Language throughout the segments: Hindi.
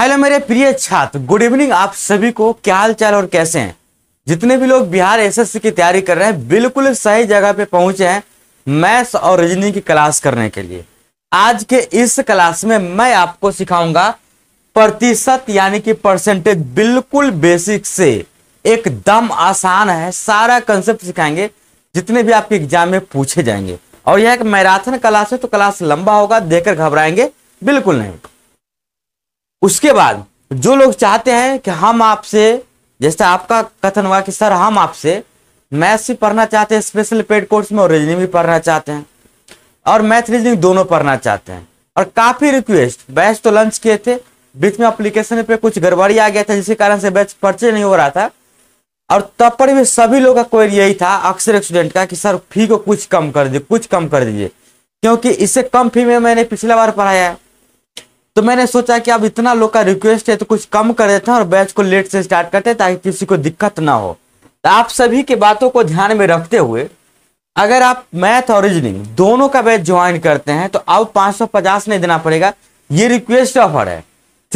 हेलो मेरे प्रिय छात्र गुड इवनिंग आप सभी को क्या हाल चाल और कैसे हैं जितने भी लोग बिहार एसएससी की तैयारी कर रहे हैं बिल्कुल सही जगह पे पहुंचे हैं मैथ्स और रीजनिंग की क्लास करने के लिए आज के इस क्लास में मैं आपको सिखाऊंगा प्रतिशत यानी कि परसेंटेज बिल्कुल बेसिक से एकदम आसान है सारा कंसेप्ट सिखाएंगे जितने भी आपके एग्जाम में पूछे जाएंगे और यह एक मैराथन क्लास है तो क्लास लंबा होगा देखकर घबराएंगे बिल्कुल नहीं उसके बाद जो लोग चाहते हैं कि हम आपसे जैसे आपका कथन हुआ कि सर हम आपसे मैथ्स भी पढ़ना चाहते हैं स्पेशल पेड कोर्स में और रीजनिंग भी पढ़ना चाहते हैं और मैथ रीजनिंग दोनों पढ़ना चाहते हैं और काफ़ी रिक्वेस्ट बैच तो लंच किए थे बीच में अप्लीकेशन पे कुछ गड़बड़ी आ गया था जिसके कारण से बैच पर्चे नहीं हो रहा था और तब पर भी सभी लोगों का क्वेरी यही था अक्सर स्टूडेंट का कि सर फी को कुछ कम कर दीजिए कुछ कम कर दीजिए क्योंकि इससे कम फी में मैंने पिछला बार पढ़ाया है तो मैंने सोचा कि अब इतना लोग का रिक्वेस्ट है तो कुछ कम कर देते हैं और बैच को लेट से स्टार्ट करते हैं ताकि किसी को दिक्कत ना हो तो आप सभी के बातों को ध्यान में रखते हुए अगर आप मैथ और रीजनिंग दोनों का बैच ज्वाइन करते हैं तो अब 550 नहीं देना पड़ेगा ये रिक्वेस्ट ऑफर है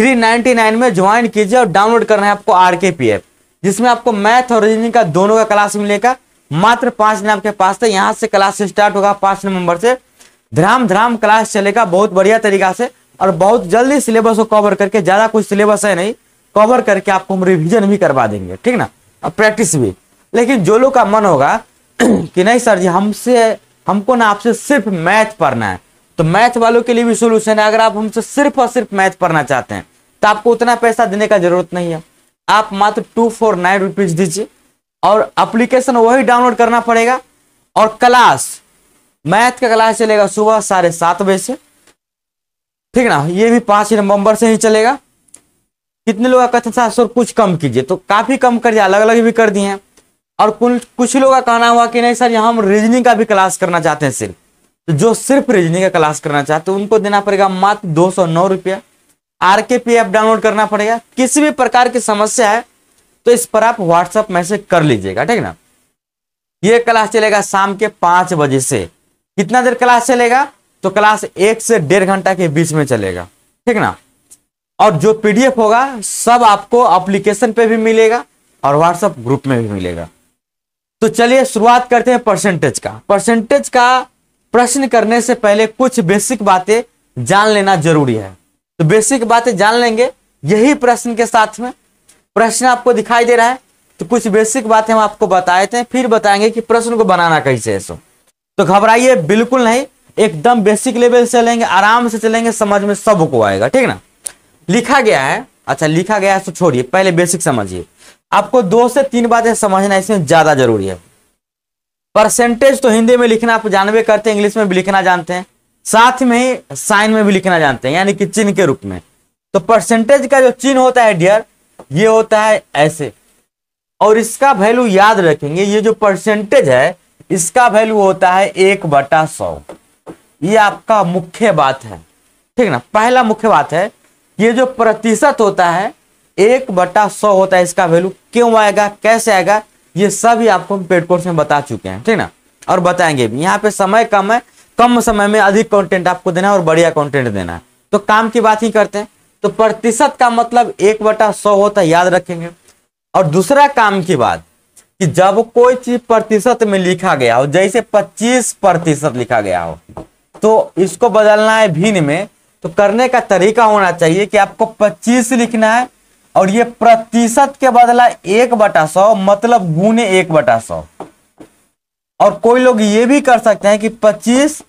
399 में ज्वाइन कीजिए और डाउनलोड करना है आपको आर पी एफ जिसमें आपको मैथ और रीजनिंग का दोनों का क्लास मिलेगा मात्र पांच दिन आपके पास था यहाँ से क्लास स्टार्ट होगा पांच नवंबर से धराम धराम क्लास चलेगा बहुत बढ़िया तरीका से और बहुत जल्दी सिलेबस को कवर करके ज़्यादा कुछ सिलेबस है नहीं कवर करके आपको हम रिविजन भी करवा देंगे ठीक ना और प्रैक्टिस भी लेकिन जो लोग का मन होगा कि नहीं सर जी हमसे हमको ना आपसे सिर्फ मैथ पढ़ना है तो मैथ वालों के लिए भी सोल्यूशन है अगर आप हमसे सिर्फ और सिर्फ मैथ पढ़ना चाहते हैं तो आपको उतना पैसा देने का जरूरत नहीं है आप मात्र टू फोर नाइन रुपीज दीजिए और अप्लीकेशन वही डाउनलोड करना पड़ेगा और क्लास मैथ का क्लास चलेगा सुबह साढ़े सात बजे से ठीक ना ये भी पांच नवंबर से ही चलेगा कितने लोग का कथन सात सौ कुछ कम कीजिए तो काफी कम कर दिया अलग अलग भी कर दिए हैं और कुछ लोगों का कहना हुआ कि नहीं सर यहाँ हम रीजनिंग का भी क्लास करना चाहते हैं सिर्फ तो जो सिर्फ रीजनिंग का क्लास करना चाहते हैं उनको देना पड़ेगा मात्र दो सौ नौ रुपया आर के पी एप डाउनलोड करना पड़ेगा किसी भी प्रकार की समस्या है तो इस पर आप व्हाट्सएप मैसेज कर लीजिएगा ठीक ना ये क्लास चलेगा शाम के पांच बजे से कितना देर क्लास चलेगा तो क्लास एक से डेढ़ घंटा के बीच में चलेगा ठीक ना और जो पीडीएफ होगा सब आपको अप्लीकेशन पे भी मिलेगा और व्हाट्सएप ग्रुप में भी मिलेगा तो चलिए शुरुआत करते हैं परसेंटेज का परसेंटेज का प्रश्न करने से पहले कुछ बेसिक बातें जान लेना जरूरी है तो बेसिक बातें जान लेंगे यही प्रश्न के साथ में प्रश्न आपको दिखाई दे रहा है तो कुछ बेसिक बातें हम आपको बताए थे फिर बताएंगे कि प्रश्न को बनाना कैसे है सो तो घबराइए बिल्कुल नहीं एकदम बेसिक लेवल से चलेंगे आराम से चलेंगे समझ में सबको आएगा ठीक ना लिखा गया है अच्छा लिखा गया है तो छोड़िए पहले बेसिक समझिए आपको दो से तीन बातें समझना इसमें ज्यादा जरूरी है परसेंटेज तो हिंदी में लिखना आप जानवे करते हैं इंग्लिश में भी लिखना जानते हैं साथ में ही साइन में भी लिखना जानते हैं यानी कि चिन्ह के रूप में तो परसेंटेज का जो चिन्ह होता है डियर ये होता है ऐसे और इसका वैल्यू याद रखेंगे ये जो परसेंटेज है इसका वैल्यू होता है एक बटा सौ ये आपका मुख्य बात है ठीक ना पहला मुख्य बात है ये जो प्रतिशत होता है एक बटा सौ होता है इसका वैल्यू क्यों आएगा कैसे आएगा ये ही आपको हम पेड कोर्स में बता चुके हैं ठीक ना और बताएंगे भी यहाँ पे समय कम है कम समय में अधिक कंटेंट आपको देना है और बढ़िया कंटेंट देना है तो काम की बात ही करते हैं तो प्रतिशत का मतलब एक बटा सौ होता है याद रखेंगे और दूसरा काम की बात कि जब कोई चीज प्रतिशत में लिखा गया हो जैसे पच्चीस प्रतिशत लिखा गया हो तो इसको बदलना है भिन्न में तो करने का तरीका होना चाहिए कि आपको पच्चीस लिखना है और ये प्रतिशत के बदला एक बटा सौ मतलब गुने एक बटा सौ और कोई लोग ये भी कर सकते हैं कि पच्चीस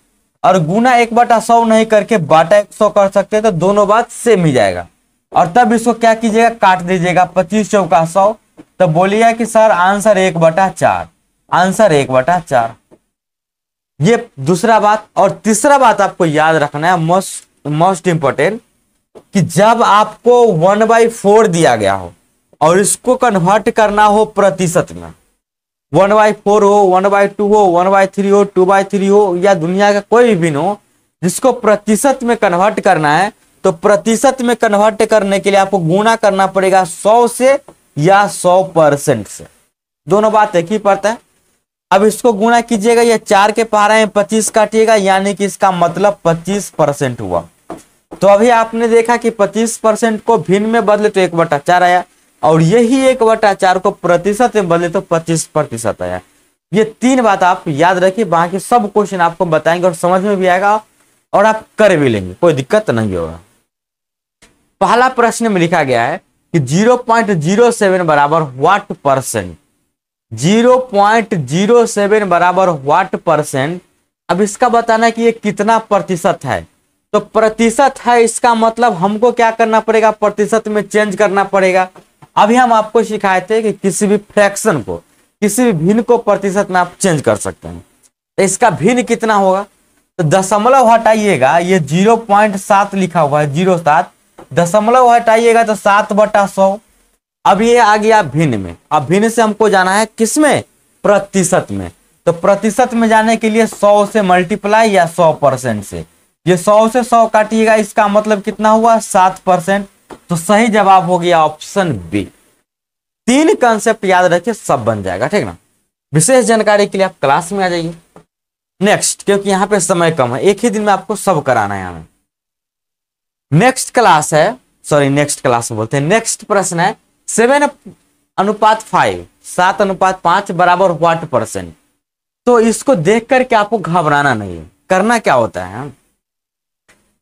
और गुना एक बटा सौ नहीं करके बाटा एक सौ कर सकते हैं तो दोनों बात सेम ही जाएगा और तब इसको क्या कीजिएगा काट दीजिएगा पच्चीस चौका सौ तब तो बोलिएगा कि सर आंसर एक बटा चार आंसर एक बटा चार ये दूसरा बात और तीसरा बात आपको याद रखना है मोस्ट मोस्ट इंपॉर्टेंट कि जब आपको वन बाई फोर दिया गया हो और इसको कन्वर्ट करना हो प्रतिशत में वन बाई फोर हो वन बाई टू हो वन बाई थ्री हो टू बाई थ्री हो या दुनिया का कोई भी बिन हो जिसको प्रतिशत में कन्वर्ट करना है तो प्रतिशत में कन्वर्ट करने के लिए आपको गुना करना पड़ेगा सौ से या सौ परसेंट से दोनों बात एक ही पड़ता है अब इसको गुणा कीजिएगा ये चार के पहाड़े में पच्चीस काटिएगा यानी कि इसका मतलब पच्चीस परसेंट हुआ तो अभी आपने देखा कि पच्चीस परसेंट को भिन्न में बदले तो एक बटा चार आया और यही एक बटा चार को प्रतिशत में बदले तो पच्चीस प्रतिशत आया ये तीन बात आप याद रखिए बाकी सब क्वेश्चन आपको बताएंगे और समझ में भी आएगा और आप कर भी लेंगे कोई दिक्कत नहीं होगा पहला प्रश्न में लिखा गया है कि 0.07 बराबर what percent zero point zero seven बराबर वाट परसेंट अब इसका बताना कि ये कितना प्रतिशत है तो प्रतिशत है इसका मतलब हमको क्या करना पड़ेगा प्रतिशत में चेंज करना पड़ेगा अभी हम आपको सिखाए थे कि किसी भी फ्रैक्शन को किसी भी भिन्न को प्रतिशत में आप चेंज कर सकते हैं तो इसका भिन्न कितना होगा तो दशमलव हटाइएगा ये जीरो पॉइंट सात लिखा हुआ है जीरो सात दशमलव हटाइएगा तो सात बटा सौ अब ये आ गया भिन्न में अब भिन्न से हमको जाना है किस में प्रतिशत में तो प्रतिशत में जाने के लिए सौ से मल्टीप्लाई या सौ परसेंट से ये सौ से सौ काटिएगा इसका मतलब कितना हुआ सात परसेंट तो सही जवाब हो गया ऑप्शन बी तीन कंसेप्ट याद रखिए सब बन जाएगा ठीक ना विशेष जानकारी के लिए आप क्लास में आ जाइए नेक्स्ट क्योंकि यहाँ पे समय कम है एक ही दिन में आपको सब कराना है यहाँ नेक्स्ट क्लास है सॉरी नेक्स्ट क्लास में बोलते हैं नेक्स्ट प्रश्न है सेवन अनुपात फाइव सात अनुपात पांच बराबर वाट परसेंट तो इसको देख करके आपको घबराना नहीं करना क्या होता है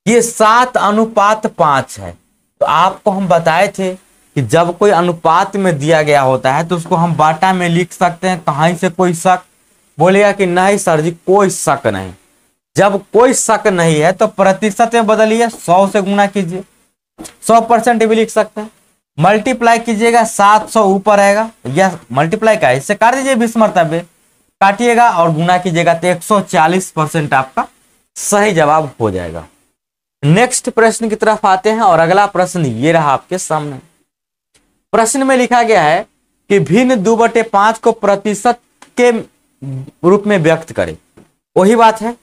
ये सात अनुपात पांच है तो आपको हम बताए थे कि जब कोई अनुपात में दिया गया होता है तो उसको हम बाटा में लिख सकते हैं कहीं से कोई शक बोलेगा कि नहीं सर जी कोई शक नहीं जब कोई शक नहीं है तो प्रतिशत में बदलिए सौ से गुना कीजिए सौ परसेंट भी लिख सकते हैं मल्टीप्लाई कीजिएगा सात सौ ऊपर आएगा या मल्टीप्लाई का इससे काट दीजिए बीस मरतबे काटिएगा और गुना कीजिएगा तो एक सौ चालीस परसेंट आपका सही जवाब हो जाएगा नेक्स्ट प्रश्न की तरफ आते हैं और अगला प्रश्न ये रहा आपके सामने प्रश्न में लिखा गया है कि भिन्न दो बटे पांच को प्रतिशत के रूप में व्यक्त करें वही बात है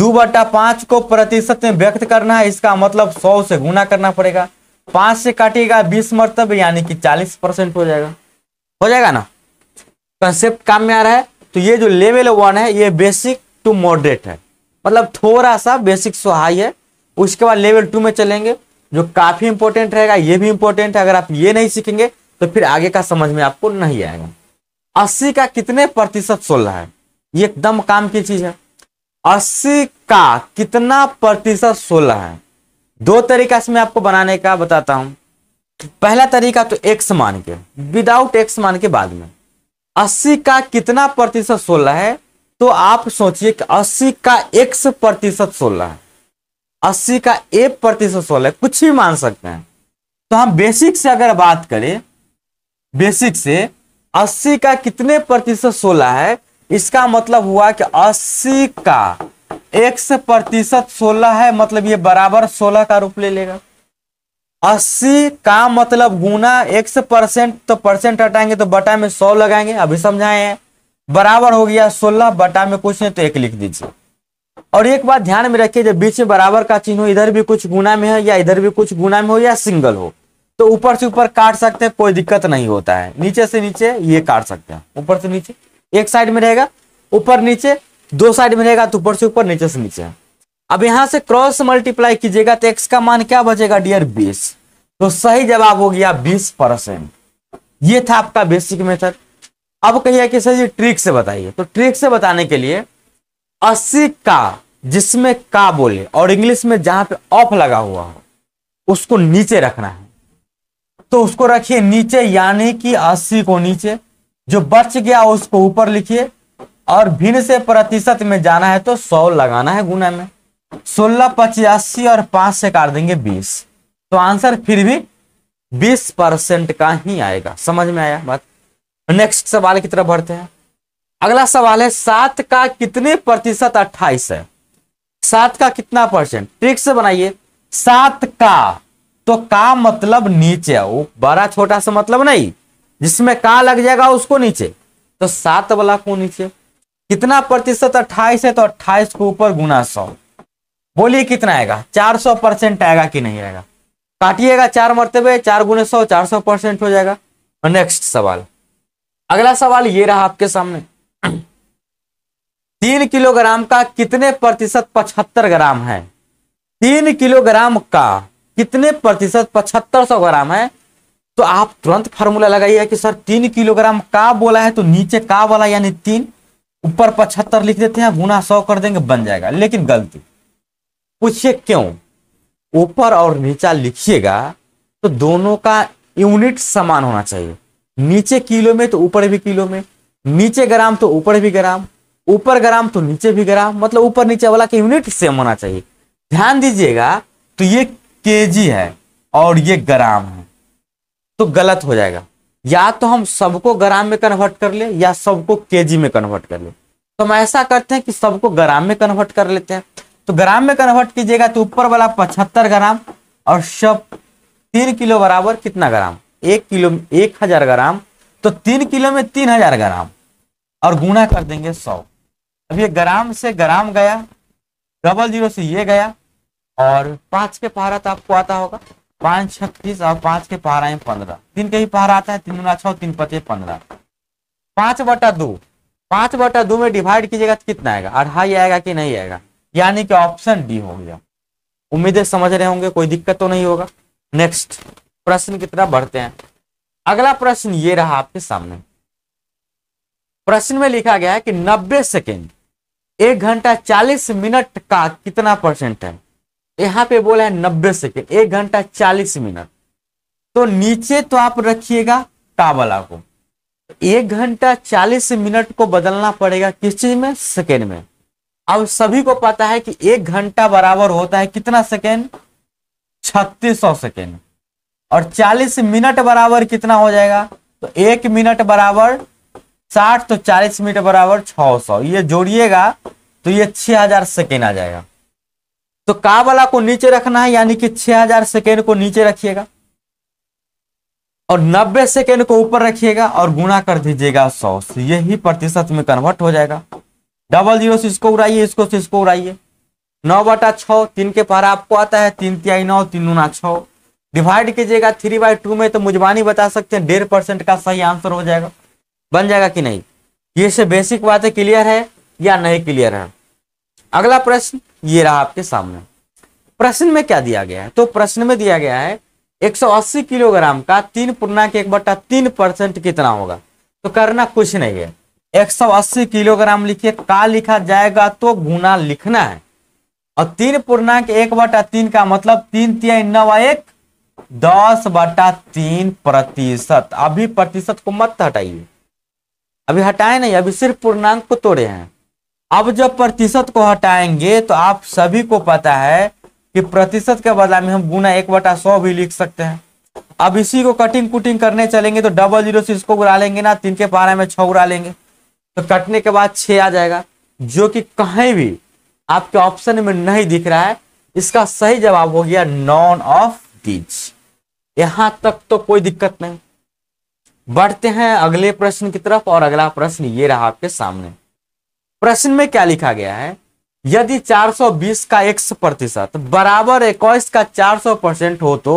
दो बटा पांच को प्रतिशत में व्यक्त करना है इसका मतलब सौ से गुना करना पड़ेगा पांच से काटिएगा बीस मरतब यानी कि चालीस परसेंट हो जाएगा हो जाएगा ना कंसेप्ट काम में आ रहा है तो ये जो लेवल वन है ये बेसिक टू मॉडरेट है मतलब थोड़ा सा बेसिक सो हाई है उसके बाद लेवल टू में चलेंगे जो काफी इंपॉर्टेंट रहेगा ये भी इंपॉर्टेंट है अगर आप ये नहीं सीखेंगे तो फिर आगे का समझ में आपको नहीं आएगा अस्सी का कितने प्रतिशत सोलह है ये एकदम काम की चीज है अस्सी का कितना प्रतिशत सोलह है दो तरीका इसमें आपको बनाने का बताता हूं पहला तरीका तो एक्स मान के विदाउट एक्स मान के बाद में अस्सी का कितना प्रतिशत सोलह है तो आप सोचिए कि अस्सी का एक्स प्रतिशत सोलह है अस्सी का एक प्रतिशत सोलह कुछ भी मान सकते हैं तो हम बेसिक से अगर बात करें बेसिक से अस्सी का कितने प्रतिशत सोलह है इसका मतलब हुआ कि अस्सी का x प्रतिशत सोलह है मतलब ये बराबर सोलह का रूप ले लेगा अस्सी का मतलब गुना x परसेंट तो परसेंट हटाएंगे तो बटा में सौ लगाएंगे अभी समझाए हैं बराबर हो गया सोलह बटा में कुछ नहीं तो एक लिख दीजिए और एक बात ध्यान में रखिए जब बीच में बराबर का चिन्ह हो इधर भी कुछ गुना में हो या इधर भी कुछ गुना में हो या सिंगल हो तो ऊपर से ऊपर काट सकते हैं कोई दिक्कत नहीं होता है नीचे से नीचे ये काट सकते हैं ऊपर से नीचे एक साइड में रहेगा ऊपर नीचे दो साइड मिलेगा तो ऊपर से ऊपर नीचे से नीचे अब यहां से क्रॉस मल्टीप्लाई कीजिएगा तो एक्स का मान क्या बचेगा डियर बीस तो सही जवाब हो गया बीस परसेंट ये था आपका बेसिक मेथड अब कहिए कि सर जी ट्रिक से बताइए तो ट्रिक से बताने के लिए अस्सी का जिसमें का बोले और इंग्लिश में जहां पे ऑफ लगा हुआ हो उसको नीचे रखना है तो उसको रखिए नीचे यानी कि अस्सी को नीचे जो बच गया उसको ऊपर लिखिए और भिन्न से प्रतिशत में जाना है तो सौ लगाना है गुना में सोलह पचासी और पांच से काट देंगे बीस तो आंसर फिर भी बीस परसेंट का ही आएगा समझ में आया बात नेक्स्ट सवाल की तरफ बढ़ते हैं अगला सवाल है सात का कितने प्रतिशत अट्ठाईस है सात का कितना परसेंट ट्रिक से बनाइए सात का तो का मतलब नीचे वो बड़ा छोटा सा मतलब नहीं जिसमें का लग जाएगा उसको नीचे तो सात वाला को नीचे कितना प्रतिशत अट्ठाईस है तो अट्ठाईस को ऊपर गुना सौ बोलिए कितना आएगा चार सौ परसेंट आएगा कि नहीं आएगा काटिएगा चार मरतबे चार गुने सौ चार सौ परसेंट हो जाएगा नेक्स्ट सवाल अगला सवाल ये रहा आपके सामने तीन किलोग्राम का कितने प्रतिशत पचहत्तर ग्राम है तीन किलोग्राम का कितने प्रतिशत पचहत्तर सौ ग्राम है तो आप तुरंत फार्मूला लगाइए कि सर तीन किलोग्राम का बोला है तो नीचे का वाला यानी तीन ऊपर पचहत्तर लिख देते हैं गुना सौ कर देंगे बन जाएगा लेकिन गलती पूछिए क्यों ऊपर और नीचा लिखिएगा तो दोनों का यूनिट समान होना चाहिए नीचे किलो में तो ऊपर भी किलो में नीचे ग्राम तो ऊपर भी ग्राम ऊपर ग्राम तो नीचे भी ग्राम मतलब ऊपर नीचे वाला के यूनिट सेम होना चाहिए ध्यान दीजिएगा तो ये केजी है और ये ग्राम है तो गलत हो जाएगा या तो हम सबको ग्राम में कन्वर्ट कर ले या सबको केजी में कन्वर्ट कर ले तो हम ऐसा करते हैं कि सबको ग्राम में कन्वर्ट कर लेते हैं तो ग्राम में कन्वर्ट कीजिएगा तो ऊपर वाला पचहत्तर ग्राम और सब तीन किलो बराबर कितना ग्राम एक किलो में एक हजार ग्राम तो तीन किलो में तीन हजार ग्राम और गुणा कर देंगे सौ अब ये ग्राम से ग्राम गया डबल जीरो से ये गया और पांच के पारा तो आपको आता होगा पांच छत्तीस और पांच के पहाड़ा आए पंद्रह तीन के ही पहाड़ा आता है तीन गुना छह तीन पचे पंद्रह पांच बटा दो पांच बटा दो में डिवाइड कीजिएगा तो कितना आएगा अढ़ाई आएगा कि नहीं आएगा यानी कि ऑप्शन डी हो गया उम्मीद है समझ रहे होंगे कोई दिक्कत तो नहीं होगा नेक्स्ट प्रश्न कितना बढ़ते हैं अगला प्रश्न ये रहा आपके सामने प्रश्न में लिखा गया है कि नब्बे सेकेंड एक घंटा चालीस मिनट का कितना परसेंट है यहाँ पे बोला है नब्बे सेकेंड एक घंटा चालीस मिनट तो नीचे तो आप रखिएगा काबला को एक घंटा चालीस मिनट को बदलना पड़ेगा किस चीज में सेकेंड में अब सभी को पता है कि एक घंटा बराबर होता है कितना सेकेंड छत्तीस सौ सेकेंड और चालीस मिनट बराबर कितना हो जाएगा तो एक मिनट बराबर साठ तो चालीस मिनट बराबर छ सौ ये जोड़िएगा तो ये छह हजार सेकेंड आ जाएगा तो का वाला को नीचे रखना है यानी कि 6000 सेकेंड को नीचे रखिएगा और 90 सेकेंड को ऊपर रखिएगा और गुणा कर दीजिएगा 100 से तो यही प्रतिशत में कन्वर्ट हो जाएगा डबल जीरो से इसको उड़ाइए इसको से इसको उड़ाइए नौ बटा छ तीन के पारा आपको आता है तीन तिहाई नौ तीन गुना छ डिवाइड कीजिएगा थ्री बाई टू में तो मुझबानी बता सकते हैं डेढ़ परसेंट का सही आंसर हो जाएगा बन जाएगा कि नहीं ये से बेसिक बातें क्लियर है या नहीं क्लियर है अगला प्रश्न ये रहा आपके सामने प्रश्न में क्या दिया गया है तो प्रश्न में दिया गया है 180 किलोग्राम का तीन पूर्णांक एक बट्टा तीन परसेंट कितना होगा तो करना कुछ नहीं है 180 किलोग्राम लिखिए का लिखा जाएगा तो गुना लिखना है और तीन पूर्णांक एक बटा तीन का मतलब तीन तीन नौ एक दस बटा तीन प्रतिशत अभी प्रतिशत को मत हटाइए अभी हटाए नहीं अभी सिर्फ पूर्णांक को तोड़े हैं अब जब प्रतिशत को हटाएंगे तो आप सभी को पता है कि प्रतिशत के बदला में हम गुना एक बटा सौ भी लिख सकते हैं अब इसी को कटिंग कुटिंग करने चलेंगे तो डबल जीरो से इसको उड़ा लेंगे ना तीन के पारा में छह उड़ा लेंगे तो कटने के बाद छ आ जाएगा जो कि कहीं भी आपके ऑप्शन में नहीं दिख रहा है इसका सही जवाब हो गया नॉन ऑफ डीज यहां तक तो कोई दिक्कत नहीं बढ़ते हैं अगले प्रश्न की तरफ और अगला प्रश्न ये रहा आपके सामने प्रश्न में क्या लिखा गया है यदि 420 का x प्रतिशत बराबर इक्कीस का 400 परसेंट हो तो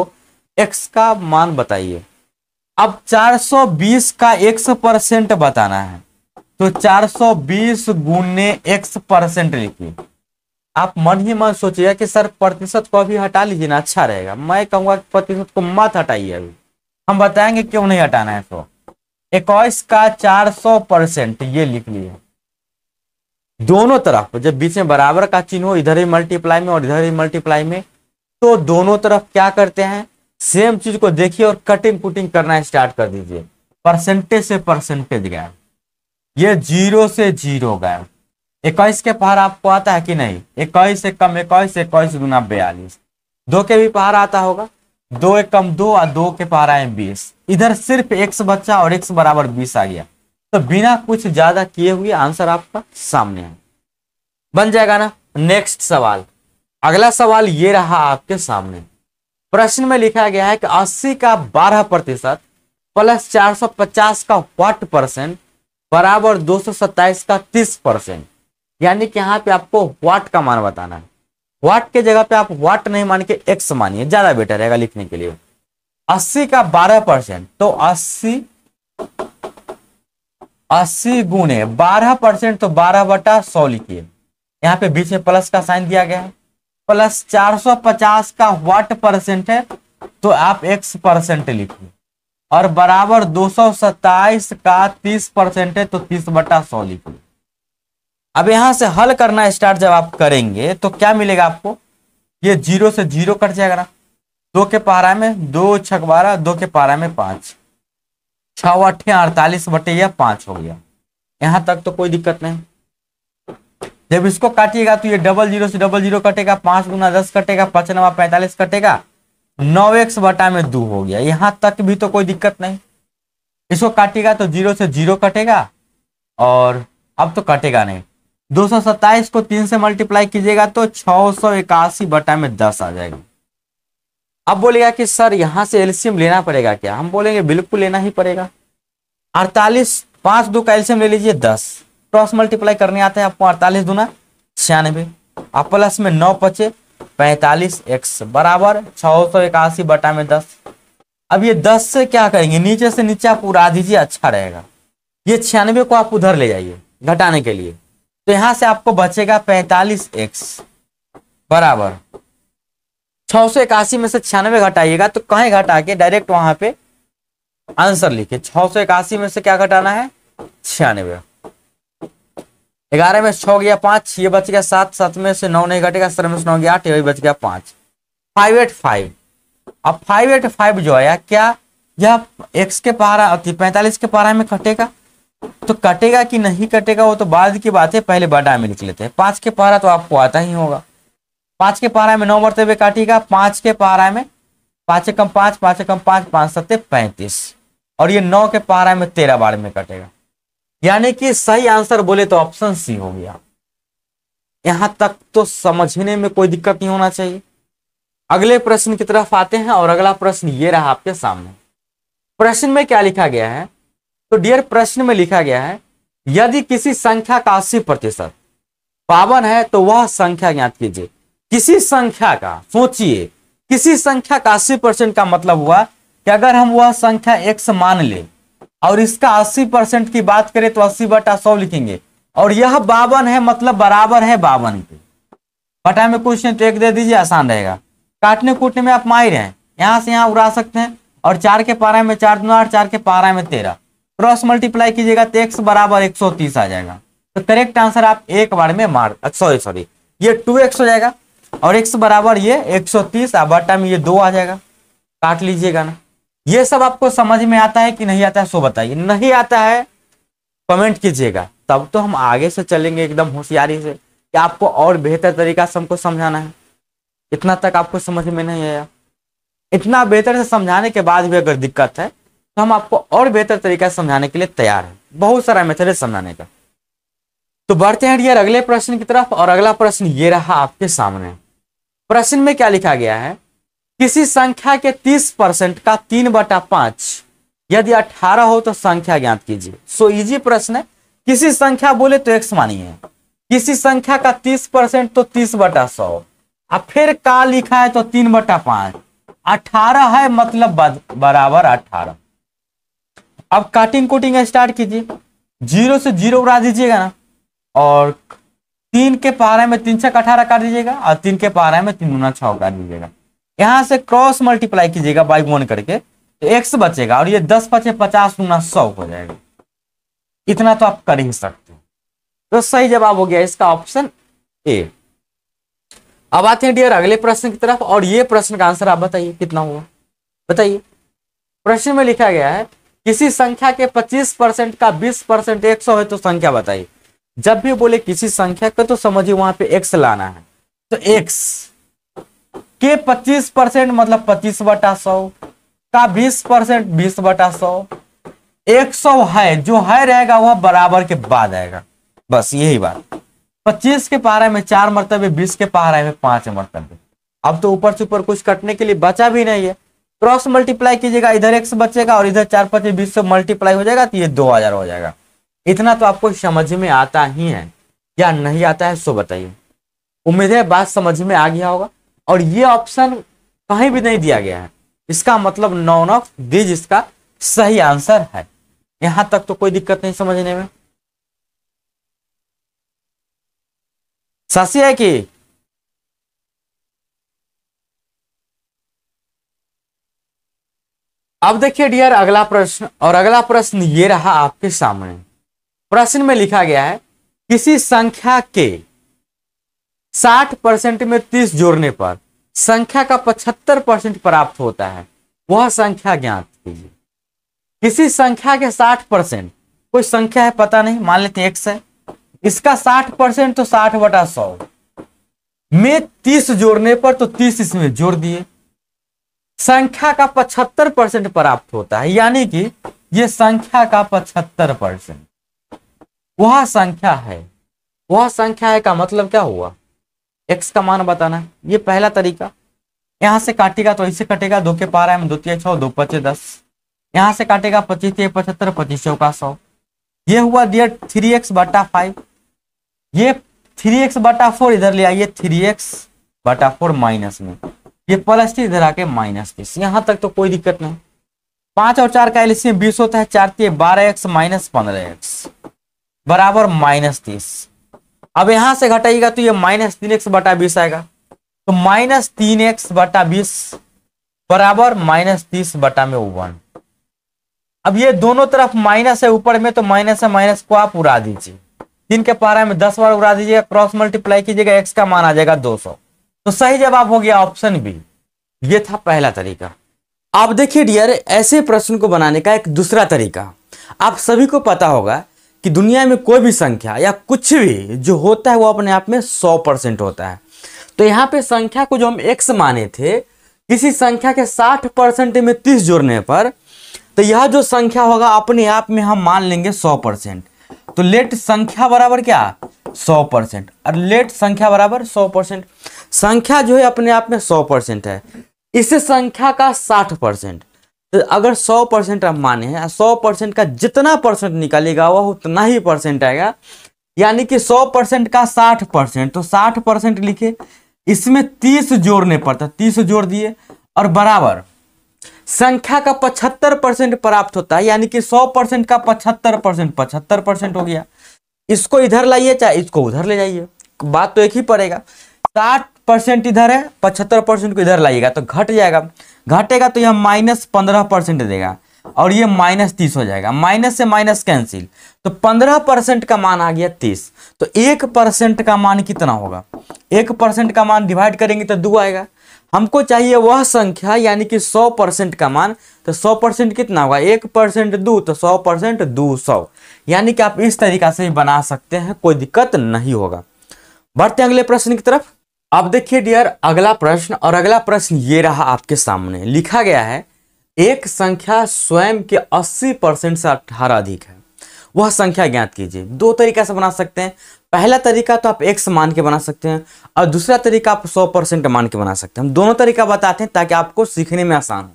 x का मान बताइए अब 420 का x परसेंट बताना है तो 420 गुने एक्स परसेंट लिखिए आप मन ही मन सोचिएगा कि सर प्रतिशत को अभी हटा लीजिए ना अच्छा रहेगा मैं कहूंगा प्रतिशत को मत हटाइए अभी हम बताएंगे क्यों नहीं हटाना है तो इक्कीस का 400 परसेंट ये लिख लिए दोनों तरफ जब बीच में बराबर का चिन्ह हो इधर ही मल्टीप्लाई में और इधर ही मल्टीप्लाई में तो दोनों तरफ क्या करते हैं सेम चीज को देखिए और कटिंग पुटिंग करना स्टार्ट कर दीजिए परसेंटेज से परसेंटेज गया ये जीरो से जीरो गया इक्कीस के पहाड़ आपको आता है कि नहीं इक्कीस से कम इक्कीस इक्कीस गुना बयालीस दो के भी पार आता होगा दो एक कम दो और दो के पार आए बीस इधर सिर्फ एक्स बच्चा और एक्स बराबर बीस आ गया तो बिना कुछ ज्यादा किए हुए आंसर आपका सामने है बन जाएगा ना नेक्स्ट सवाल अगला सवाल ये रहा आपके सामने प्रश्न में लिखा गया है कि 80 का 12 प्रतिशत प्लस 450 का वाट परसेंट बराबर दो का 30 परसेंट यानी कि यहाँ पे आपको वाट का मान बताना है वाट के जगह पे आप वाट नहीं मान के एक्स मानिए ज्यादा बेटर रहेगा लिखने के लिए 80 का 12 परसेंट तो अस्सी गुणे बारह परसेंट तो बारह बटा सौ लिखिए यहाँ पे बीच में प्लस का साइन दिया गया है प्लस चार सौ पचास का वाट परसेंट है तो आप एक्स परसेंट लिखिए और बराबर दो सौ सत्ताईस का तीस परसेंट है तो तीस बटा सौ लिखिए अब यहां से हल करना स्टार्ट जब आप करेंगे तो क्या मिलेगा आपको ये जीरो से जीरो कट जाएगा दो के पारा में दो छक बारह दो के पारा में पांच छठे अठे अड़तालीस बटे या पांच हो गया यहां तक तो कोई दिक्कत नहीं जब इसको काटिएगा तो ये डबल जीरो से डबल जीरो कटेगा पांच गुना दस कटेगा पचनवा पैंतालीस कटेगा नौ एक्स बटा में दो हो गया यहां तक भी तो कोई दिक्कत नहीं इसको काटिएगा तो जीरो से जीरो कटेगा और अब तो कटेगा नहीं दो को तीन से मल्टीप्लाई कीजिएगा तो छह सौ इक्यासी बटा में दस आ जाएगा अब बोलेगा कि सर यहां से एल्शियम लेना पड़ेगा क्या हम बोलेंगे बिल्कुल लेना ही पड़ेगा अड़तालीस पांच दो का एल्शियम ले लीजिए दस क्रॉस मल्टीप्लाई करने आते हैं आपको अड़तालीस दूना छियानवे और प्लस में नौ पचे पैंतालीस एक्स बराबर छः सौ इक्यासी बटा में दस अब ये दस से क्या करेंगे नीचे से नीचे आप उड़ा दीजिए अच्छा रहेगा ये छियानवे को आप उधर ले जाइए घटाने के लिए तो यहां से आपको बचेगा पैंतालीस एक्स बराबर छह इक्यासी में से छियानवे घटाइएगा तो कहीं घटा के डायरेक्ट वहां पे आंसर लिखे छह में से क्या घटाना है छियानवे ग्यारह में छह गया पांच छह बच गया सात सात में से नौ नहीं घटेगा सत्रह में से नौ गया आठ बच गया पांच फाइव एट फाइव अब फाइव एट फाइव जो आया क्या यह एक्स के पारा पैंतालीस के पारा में कटेगा तो कटेगा कि नहीं कटेगा वो तो बाद की बात है पहले बडा में लिख लेते हैं पांच के पारा तो आपको आता ही होगा पांच के पारा में नौ बढ़ते हुए काटिएगा पांच के पारा में पांच कम पांच पांच कम पांच पांच सत्य पैंतीस और ये नौ के पारा में तेरह बार में कटेगा यानी कि सही आंसर बोले तो ऑप्शन सी हो गया यहां तक तो समझने में कोई दिक्कत नहीं होना चाहिए अगले प्रश्न की तरफ आते हैं और अगला प्रश्न ये रहा आपके सामने प्रश्न में क्या लिखा गया है तो डियर प्रश्न में लिखा गया है यदि किसी संख्या का अस्सी प्रतिशत पावन है तो वह संख्या ज्ञात कीजिए किसी संख्या का सोचिए किसी संख्या का अस्सी परसेंट का मतलब हुआ कि अगर हम वह संख्या एक्स मान ले और इसका अस्सी परसेंट की बात करें तो अस्सी बटा सौ लिखेंगे और यह बावन है मतलब बराबर है बावन के बटा में क्वेश्चन तो एक दे दीजिए आसान रहेगा काटने कूटने में आप माहिर हैं यहाँ से यहाँ उड़ा सकते हैं और चार के पारा में चार दुनिया चार के पारा में तेरह क्रॉस मल्टीप्लाई कीजिएगा तो एक्स बराबर एक सौ तीस आ जाएगा तो करेक्ट आंसर आप एक बार में मार सॉरी सॉरी ये टू एक्स हो जाएगा और एक्स बराबर ये एक सौ तीस बटा में ये दो आ जाएगा काट लीजिएगा ना ये सब आपको समझ में आता है कि नहीं आता है सो बताइए नहीं आता है कमेंट कीजिएगा तब तो हम आगे से चलेंगे एकदम होशियारी से कि आपको और बेहतर तरीका से हमको समझाना है इतना तक आपको समझ में नहीं आया इतना बेहतर से समझाने के बाद भी अगर दिक्कत है तो हम आपको और बेहतर तरीका से समझाने के लिए तैयार हैं बहुत सारा मेथड है समझाने का तो बढ़ते हैं डियर अगले प्रश्न की तरफ और अगला प्रश्न ये रहा आपके सामने प्रश्न में क्या लिखा गया है किसी संख्या के तीस परसेंट का तीन बटा पांच यदि अठारह हो तो संख्या ज्ञात कीजिए सो इजी प्रश्न है किसी संख्या बोले तो एक्स मानिए किसी संख्या का तीस परसेंट तो तीस बटा सौ और फिर का लिखा है तो तीन बटा पांच अठारह है मतलब बराबर अठारह अब काटिंग कुटिंग स्टार्ट कीजिए जीरो से जीरो उड़ा दीजिएगा ना और तीन के पारा में तीन छक अठारह कर दीजिएगा और तीन के पारा में तीन गुना छः कर दीजिएगा यहाँ से क्रॉस मल्टीप्लाई कीजिएगा बाई वन करके तो एक्स बचेगा और ये दस पचे पचास गुना सौ हो जाएगा इतना तो आप कर ही सकते हो तो सही जवाब हो गया इसका ऑप्शन ए अब आते हैं डियर अगले प्रश्न की तरफ और ये प्रश्न का आंसर आप बताइए कितना हुआ बताइए प्रश्न में लिखा गया है किसी संख्या के 25 परसेंट का 20 परसेंट एक सौ है तो संख्या बताइए जब भी बोले किसी संख्या का तो समझिए वहां पे एक्स लाना है तो एक्स के 25 परसेंट मतलब 25 बटा सौ का 20 परसेंट बीस बटा सौ एक सौ है जो है रहेगा वह बराबर के बाद आएगा बस यही बात 25 के पारा में चार मरतबे 20 के पारा में पांच मरतबे अब तो ऊपर से ऊपर कुछ कटने के लिए बचा भी नहीं है क्रॉस मल्टीप्लाई कीजिएगा इधर एक्स बचेगा और इधर चार पच्चीस बीस से मल्टीप्लाई हो जाएगा तो ये दो हजार हो जाएगा इतना तो आपको समझ में आता ही है या नहीं आता है सो बताइए उम्मीद है बात समझ में आ गया होगा और ये ऑप्शन कहीं भी नहीं दिया गया है इसका मतलब नॉन ऑफ दिज इसका सही आंसर है यहां तक तो कोई दिक्कत नहीं समझने में सासी है कि अब देखिए डियर अगला प्रश्न और अगला प्रश्न ये रहा आपके सामने प्रश्न में लिखा गया है किसी संख्या के 60 परसेंट में 30 जोड़ने पर संख्या का 75 परसेंट प्राप्त होता है वह संख्या ज्ञात कीजिए किसी संख्या के 60 परसेंट कोई संख्या है पता नहीं मान लेते एक है इसका 60 परसेंट तो 60 बटा सौ में 30 जोड़ने पर तो 30 इसमें जोड़ दिए संख्या का 75 परसेंट प्राप्त होता है यानी कि यह संख्या का 75 परसेंट वह संख्या है वह संख्या है का मतलब क्या हुआ एक्स का मान बताना है ये पहला तरीका यहाँ से काटेगा तो ऐसे कटेगा दो के पारा में द्वितीय छो दो पचे दस यहाँ से काटेगा पच्चीस पचहत्तर पच्चीस का सौ ये हुआ दिया थ्री एक्स बटा फाइव ये थ्री एक्स बटा फोर इधर ले आइए थ्री एक्स बटा फोर माइनस में ये प्लस थी इधर आके माइनस तीस यहाँ तक तो कोई दिक्कत नहीं पांच और चार का एलसीएम बीस होता है चार तीन बारह एक्स माइनस पंद्रह एक्स बराबर माइनस तीस अब यहां से घटाइएगा तो ये माइनस तीन एक्स बटा बीस आएगा तो माइनस तीन एक्स बटा बीस बराबर माइनस तीस बटा में वन अब ये दोनों तरफ माइनस है ऊपर में तो माइनस है माइनस को आप उड़ा दीजिए तीन के पारा में दस बार उड़ा दीजिए क्रॉस मल्टीप्लाई कीजिएगा एक्स का मान आ जाएगा दो सौ तो सही जवाब हो गया ऑप्शन बी ये था पहला तरीका आप देखिए डियर ऐसे प्रश्न को बनाने का एक दूसरा तरीका आप सभी को पता होगा कि दुनिया में कोई भी संख्या या कुछ भी जो होता है वो अपने आप में सौ परसेंट होता है तो यहाँ पे संख्या को जो हम एक्स माने थे किसी संख्या के साठ परसेंट में तीस जोड़ने पर तो यह जो संख्या होगा अपने आप में हम मान लेंगे सौ परसेंट तो लेट संख्या बराबर क्या सौ परसेंट और लेट संख्या बराबर सौ परसेंट संख्या जो है अपने आप में सौ परसेंट है इस संख्या का साठ परसेंट तो अगर सौ परसेंट आप माने हैं सौ परसेंट का जितना परसेंट निकालेगा वह उतना ही परसेंट आएगा यानी कि सौ परसेंट का साठ परसेंट तो 60 परसेंट लिखे इसमें 30 जोड़ने पड़ता तीस जोड़ दिए और बराबर संख्या का पचहत्तर परसेंट प्राप्त होता है यानी कि सौ परसेंट का पचहत्तर परसेंट पचहत्तर परसेंट हो गया इसको इधर लाइए चाहे इसको उधर ले जाइए बात तो एक ही पड़ेगा साठ परसेंट इधर है पचहत्तर परसेंट को इधर लाइएगा तो घट जाएगा घटेगा तो यह माइनस पंद्रह परसेंट देगा और यह माइनस तीस हो जाएगा माइनस से माइनस कैंसिल तो पंद्रह परसेंट का मान आ गया तीस तो एक परसेंट का मान कितना होगा एक परसेंट का मान डिवाइड करेंगे तो दो आएगा हमको चाहिए वह संख्या यानी कि सौ परसेंट का मान तो सौ परसेंट कितना होगा एक परसेंट दो तो सौ परसेंट दो सौ यानी कि आप इस तरीका से भी बना सकते हैं कोई दिक्कत नहीं होगा बढ़ते अगले प्रश्न की तरफ अब देखिए डियर अगला प्रश्न और अगला प्रश्न ये रहा आपके सामने लिखा गया है एक संख्या स्वयं के 80 परसेंट से अठारह अधिक है वह संख्या ज्ञात कीजिए दो तरीका से बना सकते हैं पहला तरीका तो आप एक मान के बना सकते हैं और दूसरा तरीका आप सौ परसेंट मान के बना सकते हैं हम दोनों तरीका बताते हैं ताकि आपको सीखने में आसान हो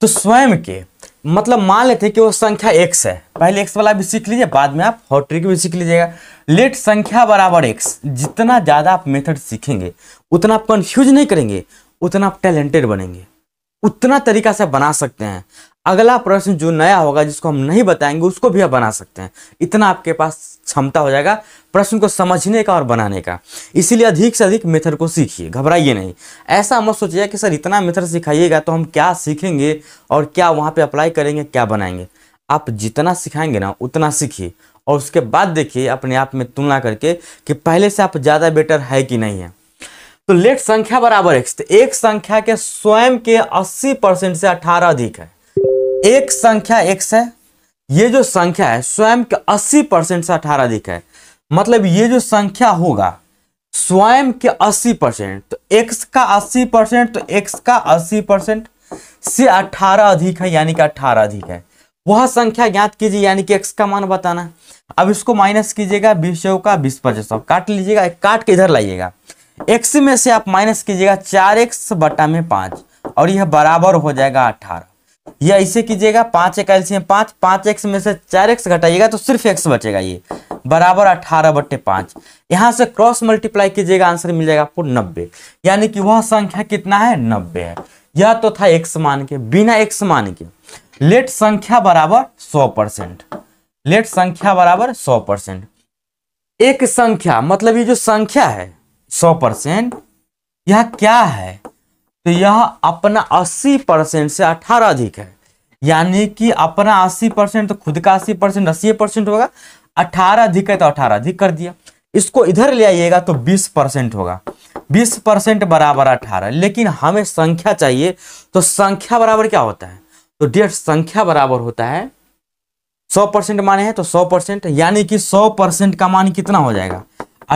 तो स्वयं के मतलब मान लेते हैं कि वो संख्या एक्स है पहले एक्स वाला भी सीख लीजिए बाद में आप हॉट ट्रिक भी सीख लीजिएगा लेट संख्या बराबर एक्स जितना ज़्यादा आप मेथड सीखेंगे उतना आप कन्फ्यूज नहीं करेंगे उतना आप टैलेंटेड बनेंगे उतना तरीका से बना सकते हैं अगला प्रश्न जो नया होगा जिसको हम नहीं बताएंगे उसको भी आप बना सकते हैं इतना आपके पास क्षमता हो जाएगा प्रश्न को समझने का और बनाने का इसीलिए अधिक से अधिक मेथड को सीखिए घबराइए नहीं ऐसा मत सोचिए कि सर इतना मेथड सिखाइएगा तो हम क्या सीखेंगे और क्या वहाँ पर अप्लाई करेंगे क्या बनाएंगे आप जितना सिखाएंगे ना उतना सीखिए और उसके बाद देखिए अपने आप में तुलना करके कि पहले से आप ज़्यादा बेटर है कि नहीं है तो लेट संख्या बराबर एक्स तो एक संख्या के स्वयं के अस्सी परसेंट से अठारह अधिक है एक संख्या एक्स है ये जो संख्या है स्वयं के 80 परसेंट से 18 अधिक है मतलब ये जो संख्या होगा स्वयं के 80 परसेंट तो एक्स का 80 परसेंट तो एक्स का 80 परसेंट से 18 अधिक है यानी कि 18 अधिक है वह संख्या ज्ञात कीजिए यानी कि एक्स का मान बताना अब इसको माइनस कीजिएगा बीस का बीस पचास तो काट लीजिएगा काट के इधर लाइएगा एक्स में से आप माइनस कीजिएगा चार एक्स बटा में पाँच और यह बराबर हो जाएगा अठारह यह ऐसे कीजिएगा पाँच एक एल्सियम पाँच पाँच एक्स में से चार एक्स घटाइएगा तो सिर्फ एक्स बचेगा ये बराबर अठारह बटे पांच यहां से क्रॉस मल्टीप्लाई कीजिएगा आंसर मिल जाएगा आपको नब्बे यानी कि वह संख्या कितना है नब्बे है यह तो था एक समान के बिना एक समान के लेट संख्या बराबर सौ परसेंट लेट संख्या बराबर सौ परसेंट एक संख्या मतलब ये जो संख्या है सौ परसेंट यह क्या है तो यह अपना अस्सी परसेंट से अठारह अधिक है यानी कि अपना अस्सी परसेंट तो खुद का अस्सी परसेंट अस्सी परसेंट होगा अठारह अधिक है तो अठारह अधिक कर दिया इसको इधर ले आइएगा तो बीस परसेंट होगा बीस परसेंट बराबर अठारह लेकिन हमें संख्या चाहिए तो संख्या बराबर क्या होता है तो डेढ़ संख्या बराबर होता है सौ परसेंट माने हैं तो सौ परसेंट यानी कि सौ परसेंट का मान कितना हो जाएगा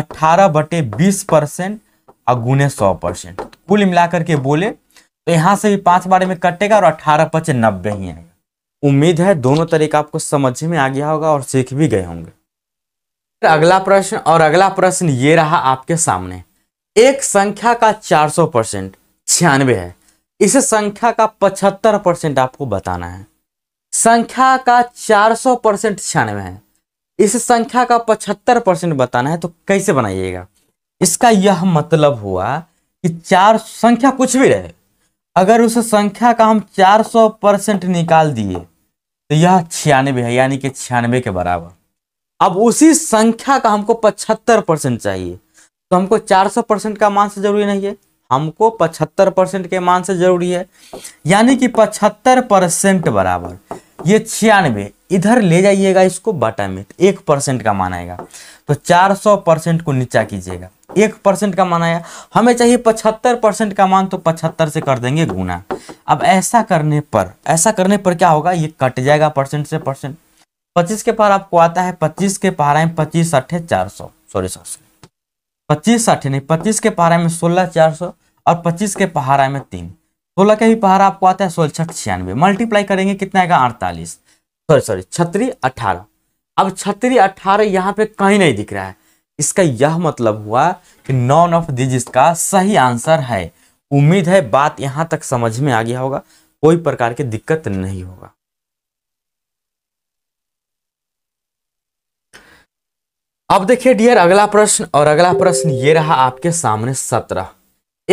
अट्ठारह बटे बीस परसेंट और गुने सौ परसेंट कुल मिलाकर के बोले तो यहां से भी पांच बारे में कटेगा और अठारह पचे नब्बे ही आएगा उम्मीद है दोनों तरीका आपको समझ में आ गया होगा और सीख भी गए होंगे अगला प्रश्न और अगला प्रश्न ये रहा आपके सामने एक संख्या का 400 परसेंट छियानवे है इस संख्या का 75 परसेंट आपको बताना है संख्या का 400 परसेंट छियानवे है इस संख्या का 75 परसेंट बताना है तो कैसे बनाइएगा इसका यह मतलब हुआ कि चार संख्या कुछ भी रहे अगर उस संख्या का हम 400 परसेंट निकाल दिए तो यह छियानवे है यानी कि छियानवे के बराबर अब उसी संख्या का हमको पचहत्तर परसेंट चाहिए तो हमको चार सौ परसेंट का मान से जरूरी नहीं है हमको पचहत्तर परसेंट के मान से जरूरी है यानी कि पचहत्तर परसेंट बराबर ये छियानवे इधर ले जाइएगा इसको बटा में तो एक परसेंट का मान आएगा तो चार सौ परसेंट को नीचा कीजिएगा एक परसेंट का मान आया हमें चाहिए पचहत्तर परसेंट का मान तो पचहत्तर से कर देंगे गुना अब ऐसा करने पर ऐसा करने पर क्या होगा ये कट जाएगा परसेंट से परसेंट पच्चीस के पार आपको आता है पच्चीस के पारा में पच्चीस अठे चार सौ सॉरी सॉरी पच्चीस अट्ठे नहीं पच्चीस के पारा में सोलह चार सौ और पच्चीस के पहाड़ा में तीन सोलह के भी पहाड़ा आपको आता है सोलह छठ छियानवे मल्टीप्लाई करेंगे कितना आएगा अड़तालीस सॉरी सॉरी छत्री अठारह अब छत्री अठारह यहाँ पे कहीं नहीं दिख रहा है इसका यह मतलब हुआ कि नॉन ऑफ दिज इसका सही आंसर है उम्मीद है बात यहां तक समझ में आ गया होगा कोई प्रकार की दिक्कत नहीं होगा अब देखिए डियर अगला प्रश्न और अगला प्रश्न ये रहा आपके सामने सत्रह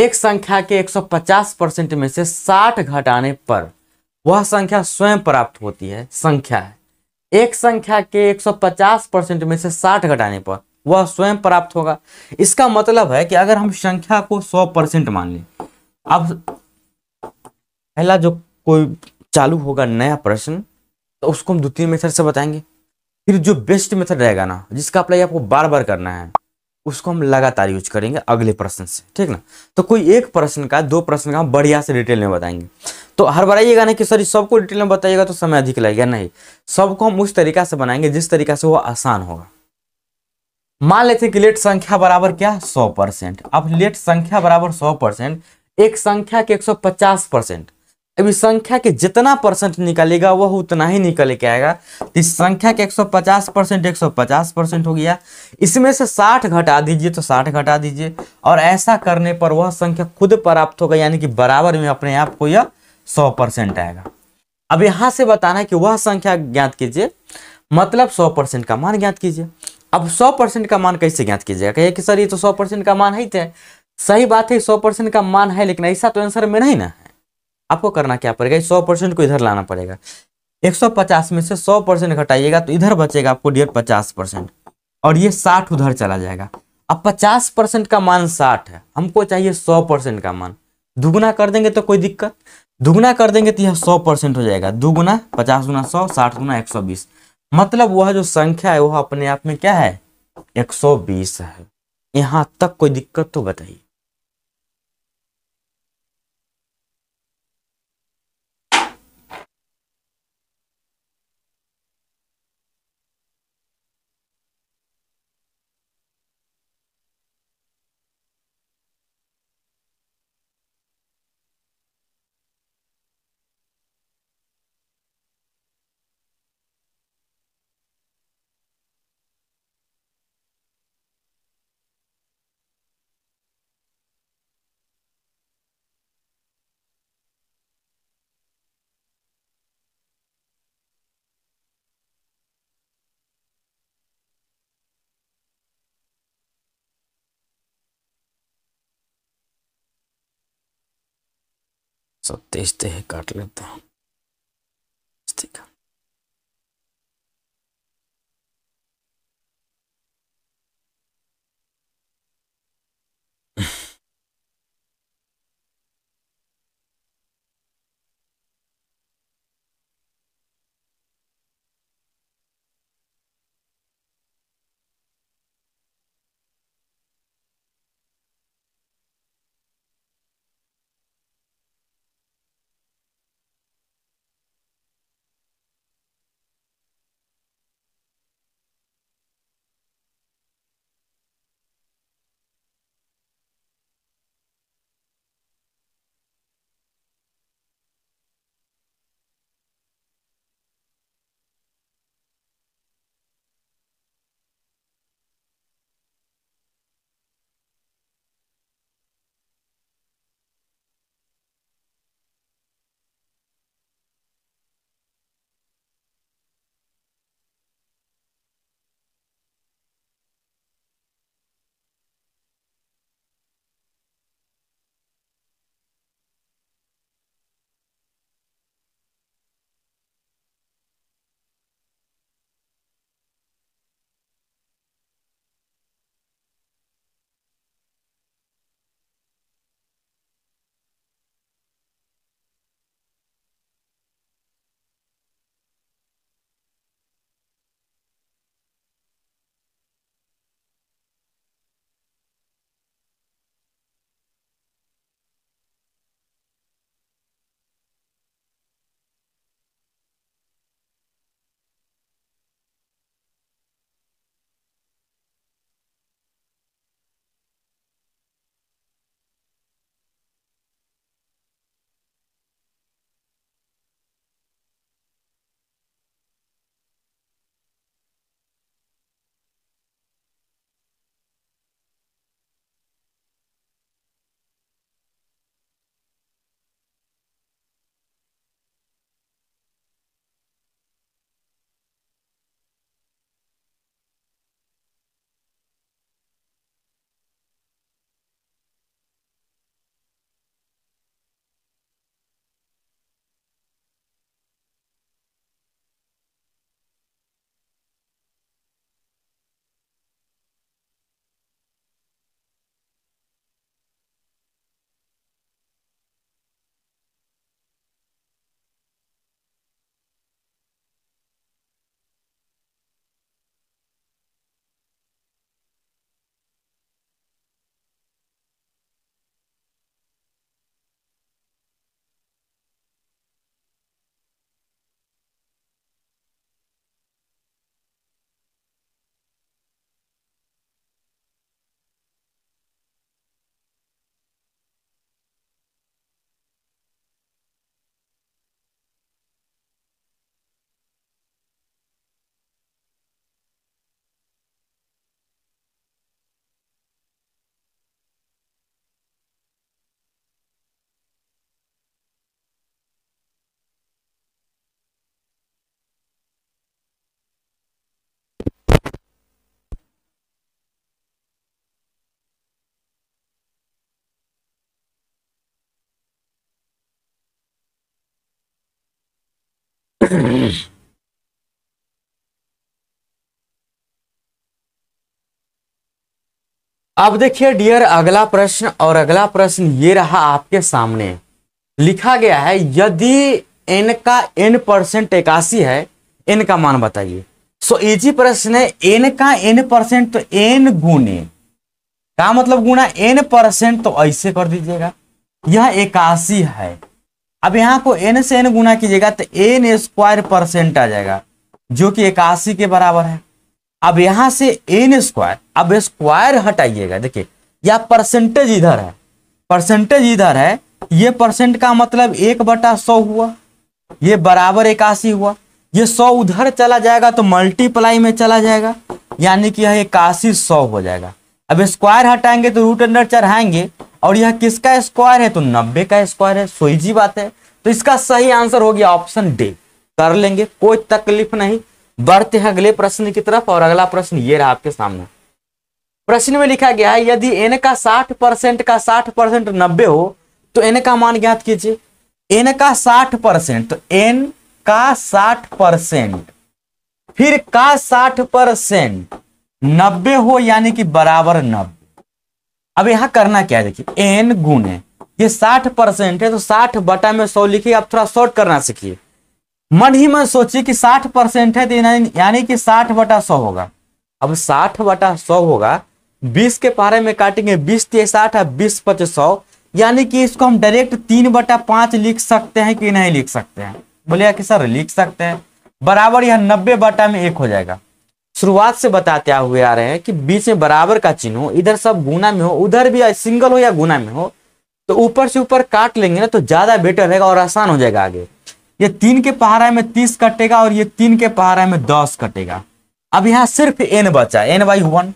एक संख्या के 150 परसेंट में से 60 घटाने पर वह संख्या स्वयं प्राप्त होती है संख्या है एक संख्या के 150 परसेंट में से 60 घटाने पर वह स्वयं प्राप्त होगा इसका मतलब है कि अगर हम संख्या को सौ परसेंट मान लें अब पहला जो कोई चालू होगा नया प्रश्न तो उसको हम द्वितीय मेथड से बताएंगे फिर जो बेस्ट मेथड रहेगा ना जिसका अप्लाई आपको बार बार करना है उसको हम लगातार यूज करेंगे अगले प्रश्न से ठीक ना तो कोई एक प्रश्न का दो प्रश्न का हम बढ़िया से डिटेल में बताएंगे तो हर आइएगा ना कि सर सबको डिटेल में बताइएगा तो समय अधिक लगेगा नहीं सबको हम उस तरीका से बनाएंगे जिस तरीका से वो आसान होगा मान लेते हैं कि लेट संख्या बराबर क्या सौ परसेंट अब लेट संख्या बराबर सौ परसेंट एक संख्या के एक सौ पचास परसेंट अभी संख्या के जितना परसेंट निकलेगा वह उतना ही निकल के आएगा तो इस संख्या के 150 परसेंट एक परसेंट हो गया इसमें से 60 घटा दीजिए तो 60 घटा दीजिए और ऐसा करने पर वह संख्या खुद प्राप्त होगा यानी कि बराबर में अपने आप को यह सौ परसेंट आएगा अब यहाँ से बताना है कि वह संख्या ज्ञात कीजिए मतलब सौ परसेंट का मान ज्ञात कीजिए अब सौ परसेंट का मान कैसे ज्ञात कीजिएगा कहिए कि सर ये तो सौ परसेंट का मान है थे तो सही बात है सौ परसेंट का मान है लेकिन ऐसा तो आंसर में नहीं ना है आपको करना क्या पड़ेगा सौ परसेंट को इधर लाना पड़ेगा एक सौ पचास में से सौ परसेंट घटाइएगा तो इधर बचेगा आपको डियर पचास परसेंट और ये साठ उधर चला जाएगा अब पचास परसेंट का मान साठ है हमको चाहिए सौ परसेंट का मान दुगुना कर देंगे तो कोई दिक्कत दुगुना कर देंगे तो यह सौ परसेंट हो जाएगा दुगुना पचास गुना सौ साठ गुना एक सौ बीस मतलब वह जो संख्या है वह अपने आप में क्या है 120 है यहां तक कोई दिक्कत तो बताइए तो तेजते हैं काट लेते हैं अब देखिए डियर अगला प्रश्न और अगला प्रश्न ये रहा आपके सामने लिखा गया है यदि एन का एन परसेंट इक्यासी है एन का मान बताइए सो इजी प्रश्न है एन का एन परसेंट तो एन गुने का मतलब गुना एन परसेंट तो ऐसे कर दीजिएगा यह इक्यासी है अब यहाँ को एन से एन गुना कीजिएगा तो एन स्क्वायर परसेंट आ जाएगा जो कि इक्यासी के बराबर है अब यहां से एन स्क्वायर अब स्क्वायर हटाइएगा देखिए या परसेंटेज इधर है परसेंटेज इधर है ये परसेंट का मतलब एक बटा सौ हुआ ये बराबर इक्यासी हुआ ये सौ उधर चला जाएगा तो मल्टीप्लाई में चला जाएगा यानी कि यह इक्यासी सौ हो जाएगा अब स्क्वायर हटाएंगे तो रूट अंडर चढ़ाएंगे और यह किसका स्क्वायर है तो नब्बे का स्क्वायर है सोईजी बात है तो इसका सही आंसर हो गया ऑप्शन डी कर लेंगे कोई तकलीफ नहीं बढ़ते हैं अगले प्रश्न की तरफ और अगला प्रश्न ये रहा आपके सामने प्रश्न में लिखा गया है यदि एन का साठ परसेंट का साठ परसेंट नब्बे हो तो एन का मान ज्ञात कीजिए एन का साठ परसेंट तो एन का साठ परसेंट फिर का साठ परसेंट नब्बे हो यानी कि बराबर नब्बे अब यहां करना क्या है देखिए एन गुण है ये साठ परसेंट है तो साठ बटा में सौ लिखिए आप थोड़ा शॉर्ट करना सीखिए मन ही मन सोचिए कि साठ परसेंट है तो यानी कि साठ बटा सौ होगा अब साठ बटा सौ होगा बीस के पारे में काटेंगे बीस तीस तो साठ और बीस पच्चीस सौ यानी कि इसको हम डायरेक्ट तीन बटा पांच लिख सकते हैं कि नहीं लिख सकते हैं बोले कि सर लिख सकते हैं बराबर यह नब्बे बटा में एक हो जाएगा शुरुआत से बताते हुए आ रहे हैं कि बीच में बराबर का चिन्ह हो इधर सब गुना में हो उधर भी सिंगल हो या गुना में हो तो ऊपर से ऊपर काट लेंगे ना तो ज्यादा बेटर रहेगा और आसान हो जाएगा आगे ये तीन के पहाड़ा में तीस कटेगा और ये तीन के पहाड़ा में दस कटेगा अब यहाँ सिर्फ एन बचा एन बाई वन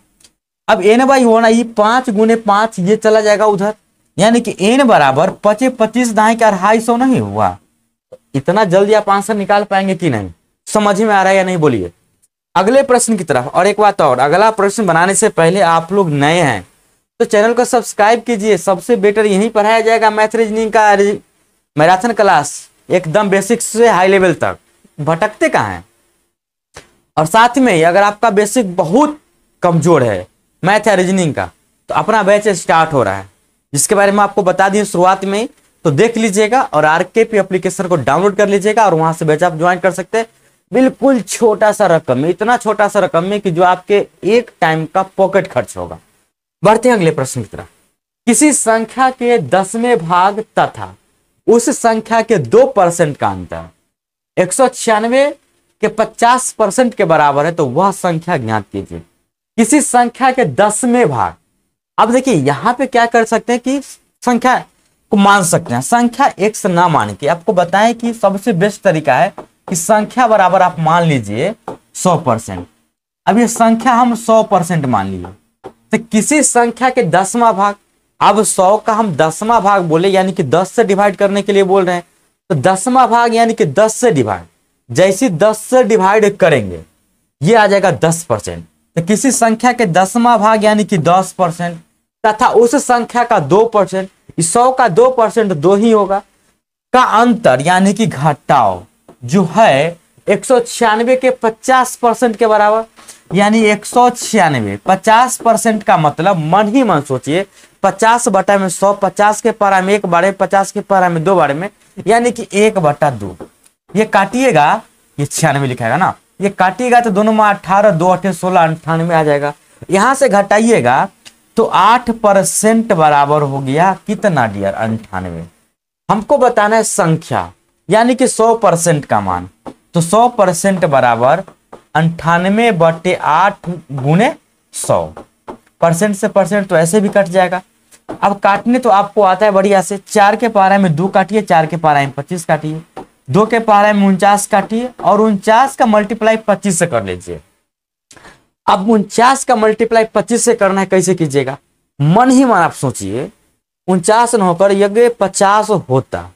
अब एन बाई वन आई पांच गुने पांच ये चला जाएगा उधर यानी कि एन बराबर पचे पच्चीस दाएं के अढ़ाई सौ नहीं हुआ इतना जल्दी आप आंसर निकाल पाएंगे कि नहीं समझ में आ रहा है या नहीं बोलिए अगले प्रश्न की तरफ और एक बात और अगला प्रश्न बनाने से पहले आप लोग नए हैं तो चैनल को सब्सक्राइब कीजिए सबसे बेटर यहीं पढ़ाया जाएगा मैथ रीजनिंग का मैराथन क्लास एकदम बेसिक से हाई लेवल तक भटकते कहाँ हैं और साथ में अगर आपका बेसिक बहुत कमजोर है मैथ या रीजनिंग का तो अपना बैच स्टार्ट हो रहा है जिसके बारे में आपको बता दिए शुरुआत में तो देख लीजिएगा और आर के पी एप्लीकेशन को डाउनलोड कर लीजिएगा और वहां से बैच आप ज्वाइन कर सकते हैं बिल्कुल छोटा सा रकम है इतना छोटा सा रकम है कि जो आपके एक टाइम का पॉकेट खर्च होगा बढ़ते हैं अगले प्रश्न की तरफ किसी संख्या के दसवें भाग तथा उस संख्या के दो परसेंट का अंतर एक सौ छियानवे के पचास परसेंट के बराबर है तो वह संख्या ज्ञात कीजिए किसी संख्या के दसवें भाग अब देखिए यहां पे क्या कर सकते हैं कि संख्या को मान सकते हैं संख्या एक से ना मान के आपको बताएं कि सबसे बेस्ट तरीका है कि संख्या बराबर आप मान लीजिए सौ परसेंट अब ये संख्या हम सौ परसेंट मान लिए तो किसी संख्या के दसवा भाग अब सौ का हम दसवा भाग बोले यानी कि दस से डिवाइड करने के लिए बोल रहे हैं तो दसवा भाग यानी कि दस से डिवाइड जैसी दस से डिवाइड करेंगे ये आ जाएगा दस परसेंट तो किसी संख्या के दसवा भाग यानी कि दस परसेंट तथा उस संख्या का दो परसेंट सौ का दो परसेंट दो ही होगा का अंतर यानी कि घटाओ जो है एक सौ छियानवे के पचास परसेंट के बराबर यानी एक सौ छियानवे पचास परसेंट का मतलब मन ही मन सोचिए पचास बटा में सौ पचास के पारा में एक बारे पचास के पारा में दो बारे में यानी कि एक बटा दो ये काटिएगा ये छियानवे लिखाएगा ना ये काटिएगा तो दोनों में अठारह दो अठे सोलह अंठानवे आ जाएगा यहां से घटाइएगा तो आठ परसेंट बराबर हो गया कितना डियर अंठानवे हमको बताना है संख्या यानी कि 100 परसेंट का मान तो 100 परसेंट बराबर अंठानवे बटे आठ गुने सौ परसेंट से परसेंट तो ऐसे भी कट जाएगा अब काटने तो आपको आता है बढ़िया से चार के पारा में दो काटिए चार के पारा में पच्चीस काटिए दो के पारा में उनचास काटिए और उनचास का मल्टीप्लाई पच्चीस से कर लीजिए अब उनचास का मल्टीप्लाई पच्चीस से करना है कैसे कीजिएगा मन ही मन आप सोचिए उनचास न होकर यज्ञ पचास होता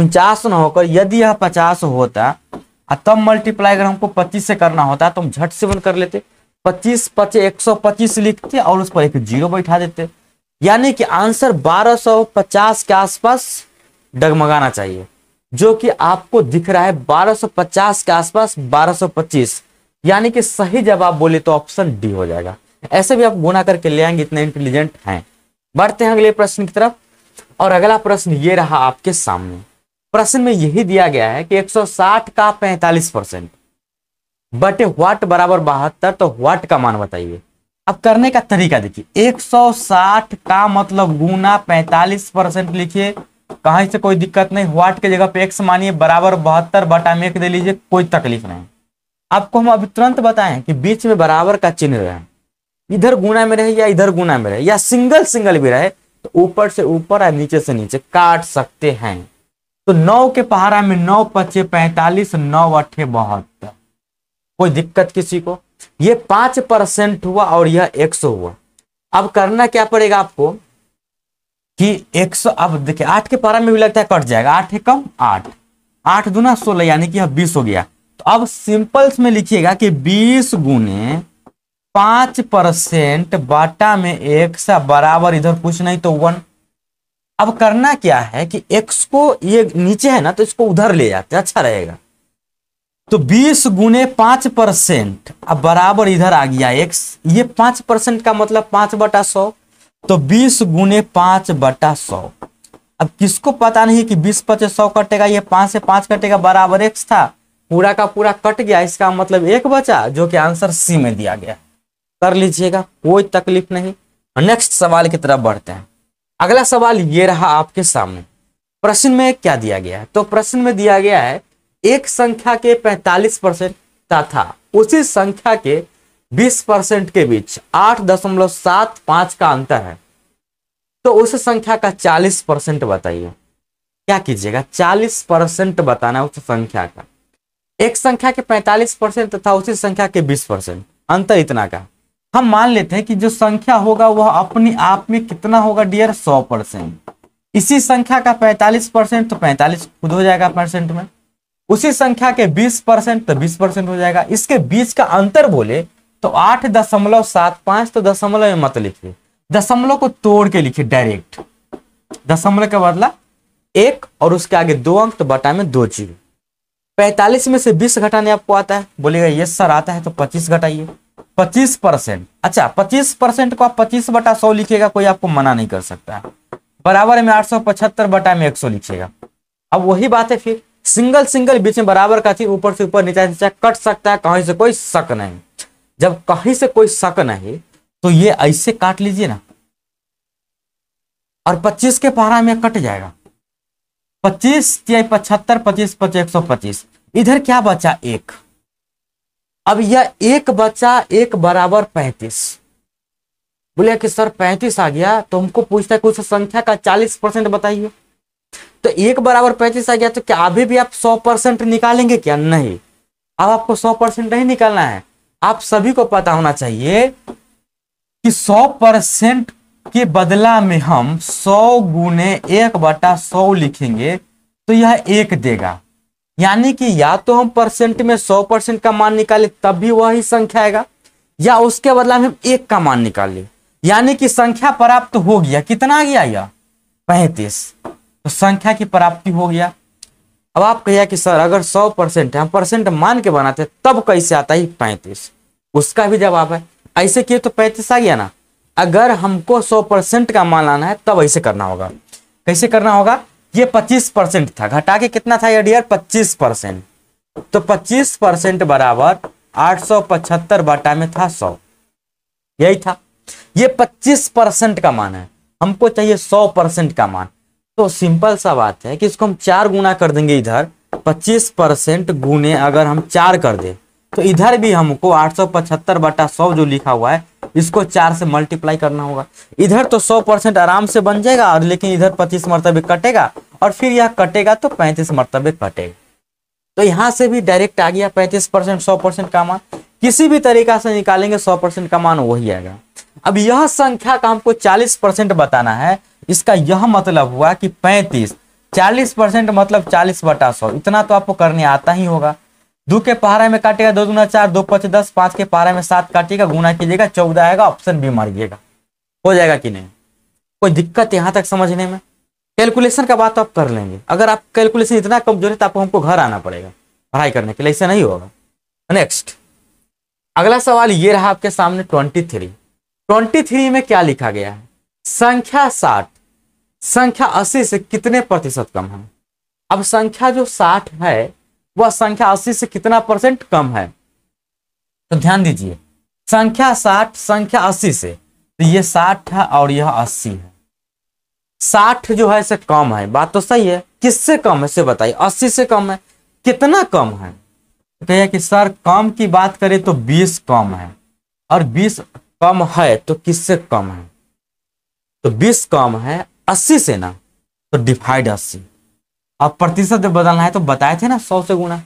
उनचास न होकर यदि यह पचास होता तब मल्टीप्लाई अगर हमको पच्चीस से करना होता तो हम झट से बंद कर लेते पच्चीस पच्चीस एक सौ पच्चीस लिखते और उस पर एक जीरो बैठा देते यानी कि आंसर बारह सौ पचास के आसपास डगमगाना चाहिए जो कि आपको दिख रहा है बारह सौ पचास के आसपास बारह सौ पच्चीस यानी कि सही जवाब बोले तो ऑप्शन डी हो जाएगा ऐसे भी आप गुना करके ले आएंगे इतने इंटेलिजेंट हैं बढ़ते हैं अगले प्रश्न की तरफ और अगला प्रश्न ये रहा आपके सामने प्रश्न में यही दिया गया है कि 160 का 45 परसेंट बटे व्हाट बराबर बहत्तर तो व्हाट का मान बताइए अब करने का तरीका देखिए 160 का मतलब गुना 45 परसेंट लिखिए कहीं से कोई दिक्कत नहीं व्हाट के जगह पे एक्स मानिए बराबर बहत्तर बटा में दे लीजिए कोई तकलीफ नहीं आपको हम अभी तुरंत बताएं कि बीच में बराबर का चिन्ह रहे इधर गुना में रहे या इधर गुना में रहे या सिंगल सिंगल भी रहे तो ऊपर से ऊपर या नीचे से नीचे काट सकते हैं तो नौ के पहाड़ा में नौ पच्चे पैंतालीस नौ अठे बहत्तर कोई दिक्कत किसी को ये पांच परसेंट हुआ और यह एक सौ हुआ अब करना क्या पड़ेगा आपको कि एक सौ अब देखिए आठ के पारा में भी लगता है कट जाएगा आठ है कम आठ आठ दुना सोलह यानी कि यह बीस हो गया तो अब सिंपल्स में लिखिएगा कि बीस गुने पांच परसेंट बाटा में एक सा बराबर इधर कुछ नहीं तो वन अब करना क्या है कि एक्स को ये नीचे है ना तो इसको उधर ले जाते अच्छा रहेगा तो 20 गुने पांच परसेंट अब बराबर इधर आ गया एक्स ये पांच परसेंट का मतलब पांच बटा सौ तो 20 गुने पांच बटा सौ अब किसको पता नहीं कि 20 पचे सौ कटेगा ये पांच से पांच कटेगा बराबर एक्स था पूरा का पूरा कट गया इसका मतलब एक बचा जो कि आंसर सी में दिया गया कर लीजिएगा कोई तकलीफ नहीं नेक्स्ट सवाल की तरफ बढ़ते हैं अगला सवाल ये रहा आपके सामने प्रश्न में क्या दिया गया है तो प्रश्न में दिया गया है एक संख्या के 45 परसेंट तथा उसी संख्या के 20 परसेंट के बीच 8.75 का अंतर है तो उस संख्या का 40 परसेंट बताइए क्या कीजिएगा 40 परसेंट बताना उस संख्या का एक संख्या के 45 परसेंट तथा उसी संख्या के 20 परसेंट अंतर इतना का हम मान लेते हैं कि जो संख्या होगा वह अपने आप में कितना होगा डियर सौ परसेंट इसी संख्या का पैंतालीस परसेंट तो पैंतालीस खुद हो जाएगा परसेंट में उसी संख्या के बीस परसेंट तो बीस परसेंट हो जाएगा इसके बीच का अंतर बोले तो आठ दशमलव सात पांच तो दशमलव में मत लिखिए दशमलव को तोड़ के लिखिए डायरेक्ट दशमलव के बदला एक और उसके आगे दो अंक तो बटा में दो जीरो पैंतालीस में से बीस घटाने आपको आता है बोलेगा ये सर आता है तो पच्चीस घटाइए पच्चीस परसेंट अच्छा पच्चीस परसेंट को आप पच्चीस बटा सौ लिखेगा कोई आपको मना नहीं कर सकता है बराबर में आठ सौ पचहत्तर बटा में एक सौ लिखेगा अब वही बात है फिर सिंगल सिंगल बीच में बराबर का चीज ऊपर से ऊपर नीचा नीचा कट सकता है कहीं से कोई शक नहीं जब कहीं से कोई शक नहीं तो ये ऐसे काट लीजिए ना और पच्चीस के पारा में कट जाएगा पच्चीस पचहत्तर 25 पच्चीस एक सौ पच्चीस इधर क्या बचा एक अब यह एक बच्चा एक बराबर पैंतीस बोले कि सर पैंतीस आ गया तो हमको पूछता है कुछ संख्या का चालीस परसेंट बताइए तो एक बराबर पैंतीस आ गया तो क्या अभी भी आप सौ परसेंट निकालेंगे क्या नहीं अब आपको सौ परसेंट नहीं निकालना है आप सभी को पता होना चाहिए कि सौ परसेंट के बदला में हम सौ गुने एक बटा सौ लिखेंगे तो यह एक देगा यानी कि या तो हम परसेंट में सौ परसेंट का मान निकाले तब भी वही संख्या आएगा या उसके बदला में हम एक का मान निकाले यानी कि संख्या प्राप्त हो गया कितना आ गया यह पैंतीस तो संख्या की प्राप्ति हो गया अब आप कहिए कि सर अगर सौ परसेंट है हम परसेंट मान के बनाते तब कैसे आता है पैंतीस उसका भी जवाब है ऐसे किए तो पैंतीस आ गया ना अगर हमको सौ परसेंट का मान लाना है तब ऐसे करना होगा कैसे करना होगा ये पच्चीस परसेंट था घटा के कितना था ये डियर पच्चीस परसेंट तो पच्चीस परसेंट बराबर आठ सौ पचहत्तर बटा में था सौ यही था ये पच्चीस परसेंट का मान है हमको चाहिए सौ परसेंट का मान तो सिंपल सा बात है कि इसको हम चार गुना कर देंगे इधर पच्चीस परसेंट गुने अगर हम चार कर दे तो इधर भी हमको आठ सौ पचहत्तर बटा सौ जो लिखा हुआ है इसको चार से मल्टीप्लाई करना होगा इधर तो सौ परसेंट आराम से बन जाएगा और लेकिन इधर पच्चीस मरतबे कटेगा और फिर यह कटेगा तो पैंतीस मरतबे कटेगा तो यहां से भी डायरेक्ट आ गया पैंतीस परसेंट सौ परसेंट का मान किसी भी तरीका से निकालेंगे सौ परसेंट का मान वही आएगा अब यह संख्या का हमको चालीस परसेंट बताना है इसका यह मतलब हुआ कि पैंतीस चालीस परसेंट मतलब चालीस बटा सौ इतना तो आपको करने आता ही होगा दो के पहाड़ा में काटेगा दो गुना चार दो पच दस पांच के पहाड़ा में सात काटेगा गुना कीजिएगा चौदह आएगा ऑप्शन बी मारिएगा हो जाएगा कि नहीं कोई दिक्कत यहां तक समझने में कैलकुलेशन का बात तो आप कर लेंगे अगर आप कैलकुलेशन इतना कमजोर है तो आपको हमको घर आना पड़ेगा पढ़ाई करने के लिए ऐसा नहीं होगा नेक्स्ट अगला सवाल ये रहा आपके सामने ट्वेंटी थ्री ट्वेंटी थ्री में क्या लिखा गया है संख्या साठ संख्या अस्सी से कितने प्रतिशत कम है अब संख्या जो साठ है वह संख्या अस्सी से कितना परसेंट कम है तो ध्यान दीजिए संख्या साठ संख्या अस्सी से तो ये साठ है और यह अस्सी है साठ जो है इसे कम है बात तो सही है किससे कम है से बताइए अस्सी से कम है कितना कम है तो कहिए कि सर कम की बात करें तो बीस कम है और बीस कम है तो किससे कम है तो बीस कम है अस्सी से ना तो डिफाइड अस्सी अब प्रतिशत बदलना है तो बताए थे ना सौ से गुणा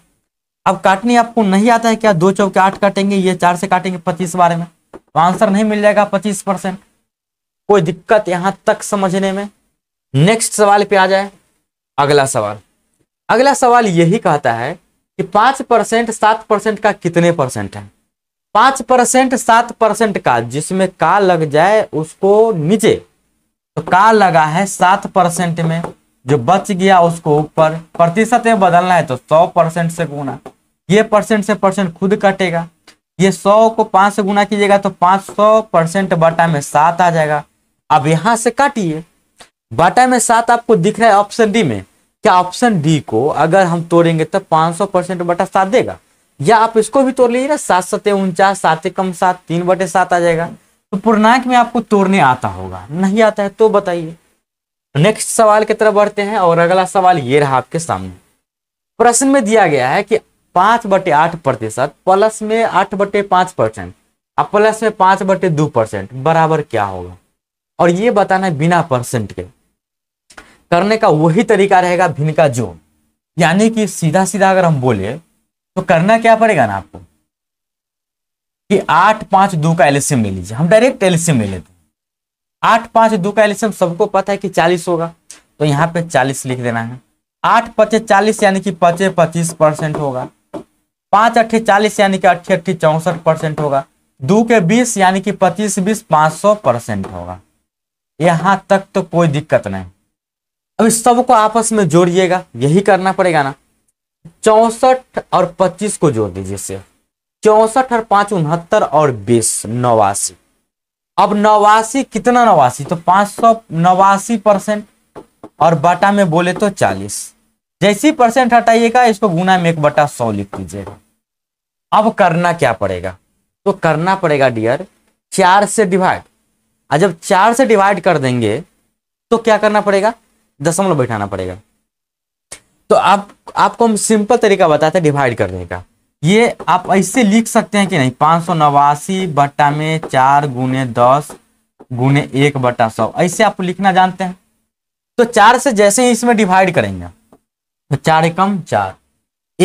अब काटने आपको नहीं आता है क्या दो चौके आठ काटेंगे ये चार से काटेंगे पच्चीस बारे में तो आंसर नहीं मिल जाएगा पच्चीस परसेंट कोई दिक्कत यहां तक समझने में नेक्स्ट सवाल पे आ जाए अगला सवाल अगला सवाल यही कहता है कि पांच परसेंट सात परसेंट का कितने परसेंट है पांच परसेंट सात परसेंट का जिसमें का लग जाए उसको नीचे तो का लगा है सात परसेंट में जो बच गया उसको ऊपर प्रतिशत में बदलना है तो सौ परसेंट से गुना ये परसेंट से परसेंट खुद कटेगा ये सौ को पांच से गुना कीजिएगा तो पांच सौ परसेंट बटा में सात आ जाएगा अब यहां से काटिए बटा में सात आपको दिख रहा है ऑप्शन डी में क्या ऑप्शन डी को अगर हम तोड़ेंगे तो पांच सौ परसेंट बटा सात देगा या आप इसको भी तोड़ लीजिए ना सात सत्य उनचास सात कम सात तीन बटे सात आ जाएगा तो पूर्णांक में आपको तोड़ने आता होगा नहीं आता है तो बताइए नेक्स्ट सवाल की तरफ बढ़ते हैं और अगला सवाल ये रहा आपके सामने प्रश्न में दिया गया है कि पांच बटे आठ प्रतिशत प्लस में आठ बटे पांच परसेंट और प्लस में पांच बटे दो परसेंट बराबर क्या होगा और ये बताना है बिना परसेंट के करने का वही तरीका रहेगा भिन्न का जो यानी कि सीधा सीधा अगर हम बोले तो करना क्या पड़ेगा ना आपको कि आठ पांच दो का एलसीएम ले लीजिए हम डायरेक्ट एलसीएम ले लेते आठ पांच दो का एल्सियम सबको पता है कि चालीस होगा तो यहाँ पे चालीस लिख देना है आठ पचे चालीस यानी कि पचे पच्चीस परसेंट होगा पांच अट्ठे चालीस यानी कि अट्ठे अट्ठे चौंसठ परसेंट होगा दो के बीस यानी कि पच्चीस बीस पांच सौ परसेंट होगा यहां तक तो कोई दिक्कत नहीं अब इस सबको आपस में जोड़िएगा यही करना पड़ेगा ना चौसठ और पच्चीस को जोड़ दीजिए सिर्फ और पांच उनहत्तर और बीस नवासी अब नवासी कितना नवासी तो पांच सौ नवासी परसेंट और बटा में बोले तो चालीस जैसी परसेंट हटाइएगा इसको गुना में एक बटा सौ लिख दीजिएगा अब करना क्या पड़ेगा तो करना पड़ेगा डियर चार से डिवाइड और जब चार से डिवाइड कर देंगे तो क्या करना पड़ेगा दशमलव बैठाना पड़ेगा तो आप आपको हम सिंपल तरीका बताते हैं डिवाइड करने का ये आप ऐसे लिख सकते हैं कि नहीं पाँच सौ नवासी बट्टा में चार गुने दस गुने एक बट्टा सौ ऐसे आप लिखना जानते हैं तो चार से जैसे ही इसमें डिवाइड करेंगे तो चार एकम चार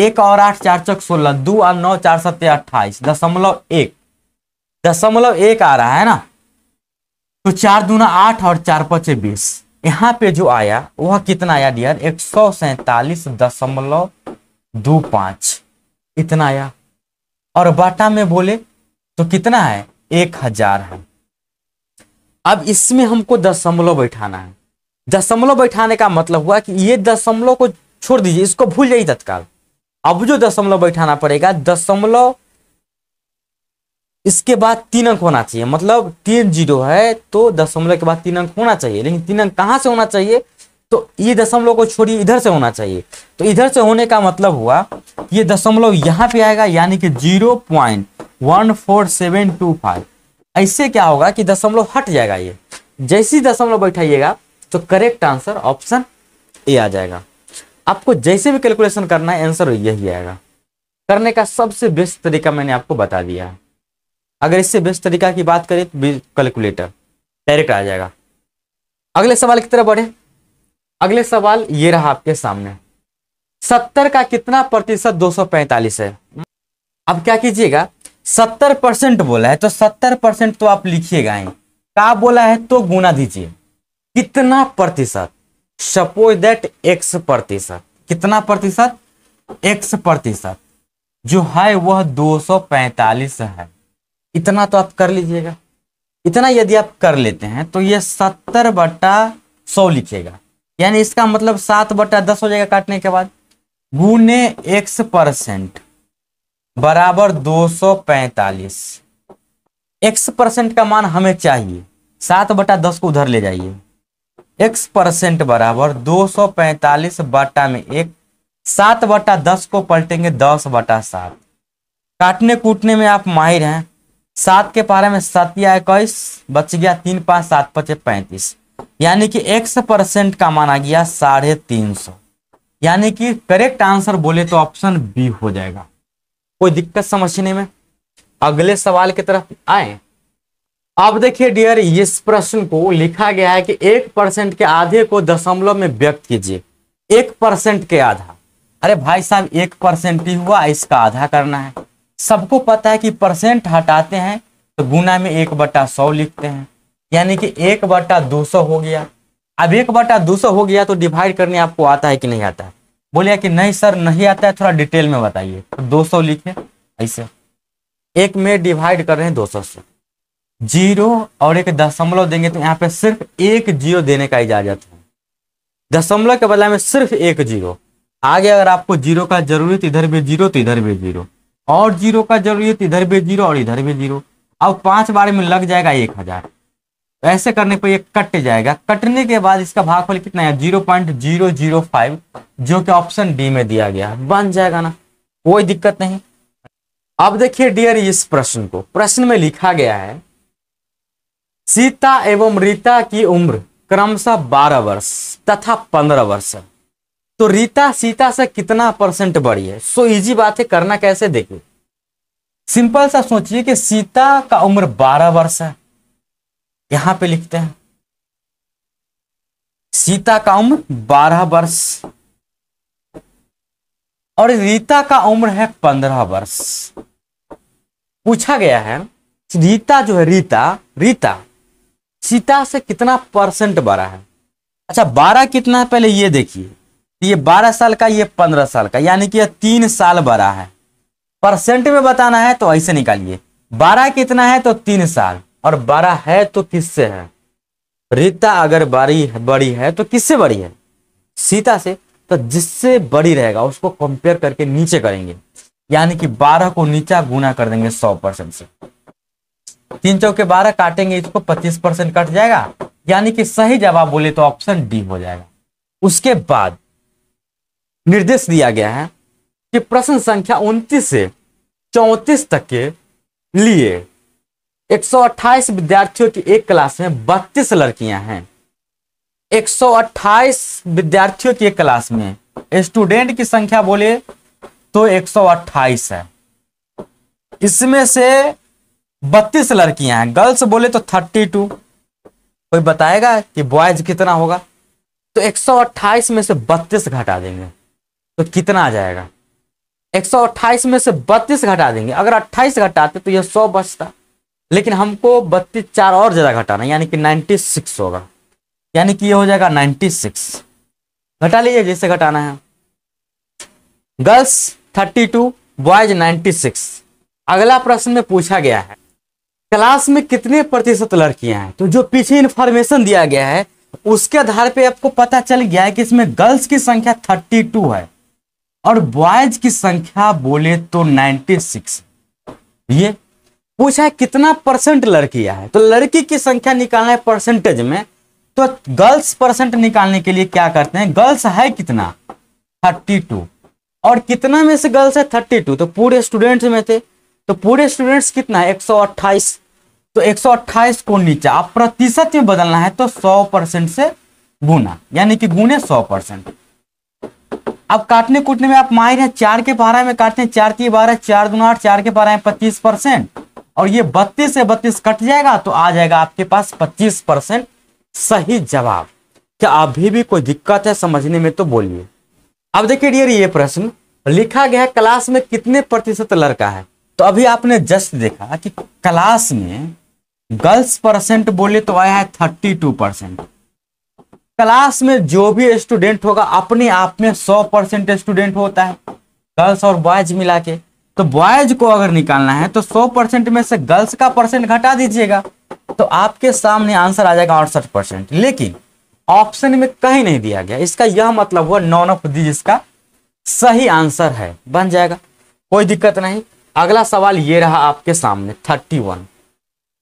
एक और आठ चार चौक सोलह दो और नौ चार सत्य अट्ठाईस दशमलव एक दशमलव एक आ रहा है ना तो चार दूना आठ और चार पचे बीस यहाँ पे जो आया वह कितना आया डियर एक सौ सैतालीस दशमलव दो पांच इतना आया और बाटा में बोले तो कितना है एक हजार है अब इसमें हमको दशमलव बैठाना है दशमलव बैठाने का मतलब हुआ कि ये दशमलव को छोड़ दीजिए इसको भूल जाइए तत्काल अब जो दशमलव बैठाना पड़ेगा दशमलव इसके बाद तीन अंक होना चाहिए मतलब तीन जीरो है तो दशमलव के बाद तीन अंक होना चाहिए लेकिन तीन अंक कहां से होना चाहिए तो ये दशमलव को छोड़िए इधर से होना चाहिए तो इधर से होने का मतलब हुआ ये दशमलव यहाँ पे आएगा यानी कि zero point one four seven two five ऐसे क्या होगा कि दशमलव हट जाएगा ये जैसी दशमलव बैठाइएगा तो करेक्ट आंसर ऑप्शन ए आ जाएगा आपको जैसे भी कैलकुलेशन करना है आंसर यही आएगा करने का सबसे बेस्ट तरीका मैंने आपको बता दिया है अगर इससे बेस्ट तरीका की बात करें तो कैलकुलेटर डायरेक्ट आ जाएगा अगले सवाल की तरफ बढ़े अगले सवाल ये रहा आपके सामने सत्तर का कितना प्रतिशत दो सौ पैंतालीस है अब क्या कीजिएगा सत्तर परसेंट बोला है तो सत्तर परसेंट तो आप लिखिएगा ही का बोला है तो गुना दीजिए कितना प्रतिशत सपोज दैट एक्स प्रतिशत कितना प्रतिशत एक्स प्रतिशत जो है वह दो सौ पैंतालीस है इतना तो आप कर लीजिएगा इतना यदि आप कर लेते हैं तो यह सत्तर बट्टा सौ लिखिएगा यानी इसका मतलब सात बटा दस हो जाएगा काटने के बाद गुने एक्स परसेंट बराबर दो सौ पैंतालीस एक्स परसेंट का मान हमें चाहिए सात बटा दस को उधर ले जाइए एक्स परसेंट बराबर दो सौ पैंतालीस बटा में एक सात बटा दस को पलटेंगे दस बटा सात काटने कूटने में आप माहिर हैं सात के पारे में सत्या इक्कीस बच गया तीन पांच सात पचे पैंतीस यानी कि एक्स परसेंट का माना गया साढ़े तीन सौ यानी कि करेक्ट आंसर बोले तो ऑप्शन बी हो जाएगा कोई दिक्कत समझने में अगले सवाल की तरफ आए अब देखिए डियर इस प्रश्न को लिखा गया है कि एक परसेंट के आधे को दशमलव में व्यक्त कीजिए एक परसेंट के आधा अरे भाई साहब एक परसेंट ही हुआ इसका आधा करना है सबको पता है कि परसेंट हटाते हैं तो गुना में एक बटा सौ लिखते हैं यानी कि एक बटा दो सौ हो गया अब एक बटा दो सौ हो गया तो डिवाइड करने आपको आता है कि नहीं आता है बोलिए कि नहीं सर नहीं आता है थोड़ा डिटेल में बताइए तो दो सौ लिखे ऐसे एक में डिवाइड कर रहे हैं दो सौ से जीरो और एक दशमलव देंगे तो यहाँ पे सिर्फ एक जीरो देने का इजाजत है दशमलव के बदला में सिर्फ एक जीरो आगे अगर आपको जीरो का जरूरत इधर भी जीरो तो इधर भी जीरो और जीरो का जरूरत इधर भी जीरो और इधर भी जीरो अब पांच बार में लग जाएगा एक हजार तो ऐसे करने पर ये कट जाएगा कटने के बाद इसका भागफल कितना है zero point zero zero five जो कि ऑप्शन डी में दिया गया बन जाएगा ना कोई दिक्कत नहीं अब देखिए डियर इस प्रश्न को प्रश्न में लिखा गया है सीता एवं रीता की उम्र क्रमशः बारह वर्ष तथा पंद्रह वर्ष है तो रीता सीता से कितना परसेंट बड़ी है सो इजी बात है करना कैसे देखिए सिंपल सा सोचिए कि सीता का उम्र बारह वर्ष है यहां पे लिखते हैं सीता का उम्र बारह वर्ष और रीता का उम्र है पंद्रह वर्ष पूछा गया है रीता जो है रीता रीता सीता से कितना परसेंट बड़ा है अच्छा बारह कितना है पहले ये देखिए ये बारह साल का ये पंद्रह साल का यानी कि यह तीन साल बड़ा है परसेंट में बताना है तो ऐसे निकालिए बारह कितना है तो तीन साल और बड़ा है तो किससे है रीता अगर बड़ी बड़ी है तो किससे बड़ी है सीता से तो जिससे बड़ी रहेगा उसको कंपेयर करके नीचे करेंगे यानी कि बारह को नीचा गुना कर देंगे सौ परसेंट से तीन चौके बारह काटेंगे इसको पच्चीस परसेंट कट जाएगा यानी कि सही जवाब बोले तो ऑप्शन डी हो जाएगा उसके बाद निर्देश दिया गया है कि प्रश्न संख्या उनतीस से चौतीस तक के लिए 128 विद्यार्थियों की एक क्लास में 32 लड़कियां हैं 128 विद्यार्थियों की एक क्लास में स्टूडेंट की संख्या बोले तो 128 है इसमें से 32 लड़कियां हैं गर्ल्स बोले तो 32 कोई बताएगा कि बॉयज कितना होगा तो 128 में से 32 घटा देंगे तो कितना आ जाएगा 128 में से 32 घटा देंगे अगर 28 घटाते तो यह 100 बचता लेकिन हमको बत्तीस चार और ज़्यादा घटाना यानी कि नाइन्टी सिक्स होगा यानी कि ये हो जाएगा नाइन्टी सिक्स घटा लीजिए जैसे घटाना है girls thirty two boys ninety six अगला प्रश्न में पूछा गया है क्लास में कितने प्रतिशत लड़कियां हैं तो जो पीछे इंफॉर्मेशन दिया गया है उसके आधार पे आपको पता चल गया है कि इसमें गर्ल्स की संख्या थर्टी टू है और बॉयज की संख्या बोले तो नाइन्टी सिक्स ये पूछा है कितना परसेंट लड़कियां है तो लड़की की संख्या निकालना है परसेंटेज में तो गर्ल्स परसेंट निकालने के लिए क्या करते हैं गर्ल्स है कितना थर्टी टू और कितना में से गर्ल्स है थर्टी टू तो पूरे स्टूडेंट्स में थे तो पूरे स्टूडेंट्स कितना है एक सौ अट्ठाईस तो एक सौ अट्ठाईस को नीचा आप प्रतिशत में बदलना है तो सौ परसेंट से गुना यानी कि गुने सौ परसेंट अब काटने कूटने में आप माहिर हैं चार के बारह में काटते हैं चार की बारह चार दो आठ चार के बारह में पच्चीस परसेंट और ये बत्तीस से बत्तीस कट जाएगा तो आ जाएगा आपके पास पच्चीस परसेंट सही जवाब क्या अभी भी कोई दिक्कत है समझने में तो बोलिए अब देखिए डियर ये प्रश्न लिखा गया है क्लास में कितने प्रतिशत लड़का है तो अभी आपने जस्ट देखा कि क्लास में गर्ल्स परसेंट बोले तो आया है थर्टी टू परसेंट क्लास में जो भी स्टूडेंट होगा अपने आप में सौ परसेंट स्टूडेंट होता है गर्ल्स और बॉयज मिला के तो बॉयज को अगर निकालना है तो 100 परसेंट में से गर्ल्स का परसेंट घटा दीजिएगा तो आपके सामने आंसर आ जाएगा अड़सठ परसेंट लेकिन ऑप्शन में कहीं नहीं दिया गया इसका यह मतलब हुआ नॉन ऑफ दी जिसका सही आंसर है बन जाएगा कोई दिक्कत नहीं अगला सवाल ये रहा आपके सामने थर्टी वन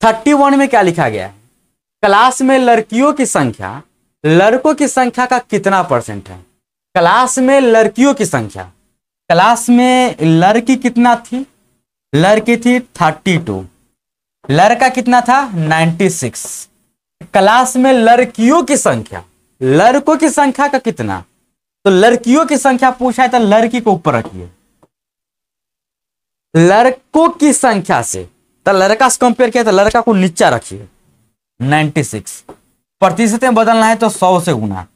थर्टी वन में क्या लिखा गया है क्लास में लड़कियों की संख्या लड़कों की संख्या का कितना परसेंट है क्लास में लड़कियों की संख्या क्लास में लड़की कितना थी लड़की थी थर्टी टू लड़का कितना था नाइन्टी सिक्स क्लास में लड़कियों की संख्या लड़कों की संख्या का कितना तो लड़कियों की संख्या पूछा है तो लड़की को ऊपर रखिए लड़कों की संख्या से तो लड़का से कंपेयर किया तो लड़का को नीचा रखिए 96 प्रतिशत बदलना है तो 100 से गुना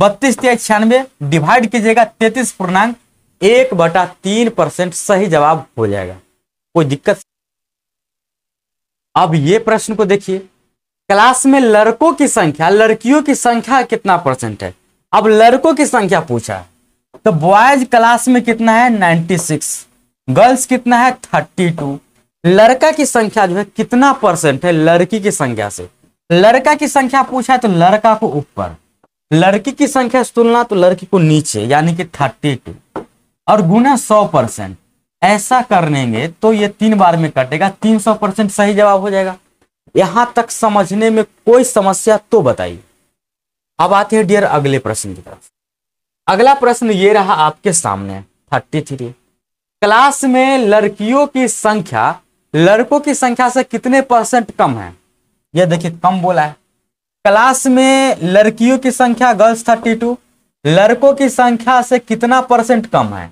बत्तीस तेईस छियानवे डिवाइड कीजिएगा तैतीस पूर्णांक एक बटा तीन परसेंट सही जवाब हो जाएगा कोई दिक्कत अब ये प्रश्न को देखिए क्लास में लड़कों की संख्या लड़कियों की संख्या कितना परसेंट है अब लड़कों की संख्या पूछा है तो बॉयज क्लास में कितना है 96 गर्ल्स कितना है 32 लड़का की संख्या जो है कितना परसेंट है लड़की की संख्या से लड़का की संख्या पूछा है तो लड़का को ऊपर लड़की की संख्या तुलना तो लड़की को नीचे यानी कि थर्टी टू और गुना सौ परसेंट ऐसा में तो ये तीन बार में कटेगा तीन सौ परसेंट सही जवाब हो जाएगा यहां तक समझने में कोई समस्या तो बताइए अब आते हैं डियर अगले प्रश्न की तरफ अगला प्रश्न ये रहा आपके सामने थर्टी थ्री क्लास में लड़कियों की संख्या लड़कों की संख्या से कितने परसेंट कम है यह देखिए कम बोला है क्लास में लड़कियों की संख्या गर्ल्स थर्टी टू लड़कों की संख्या से कितना परसेंट कम है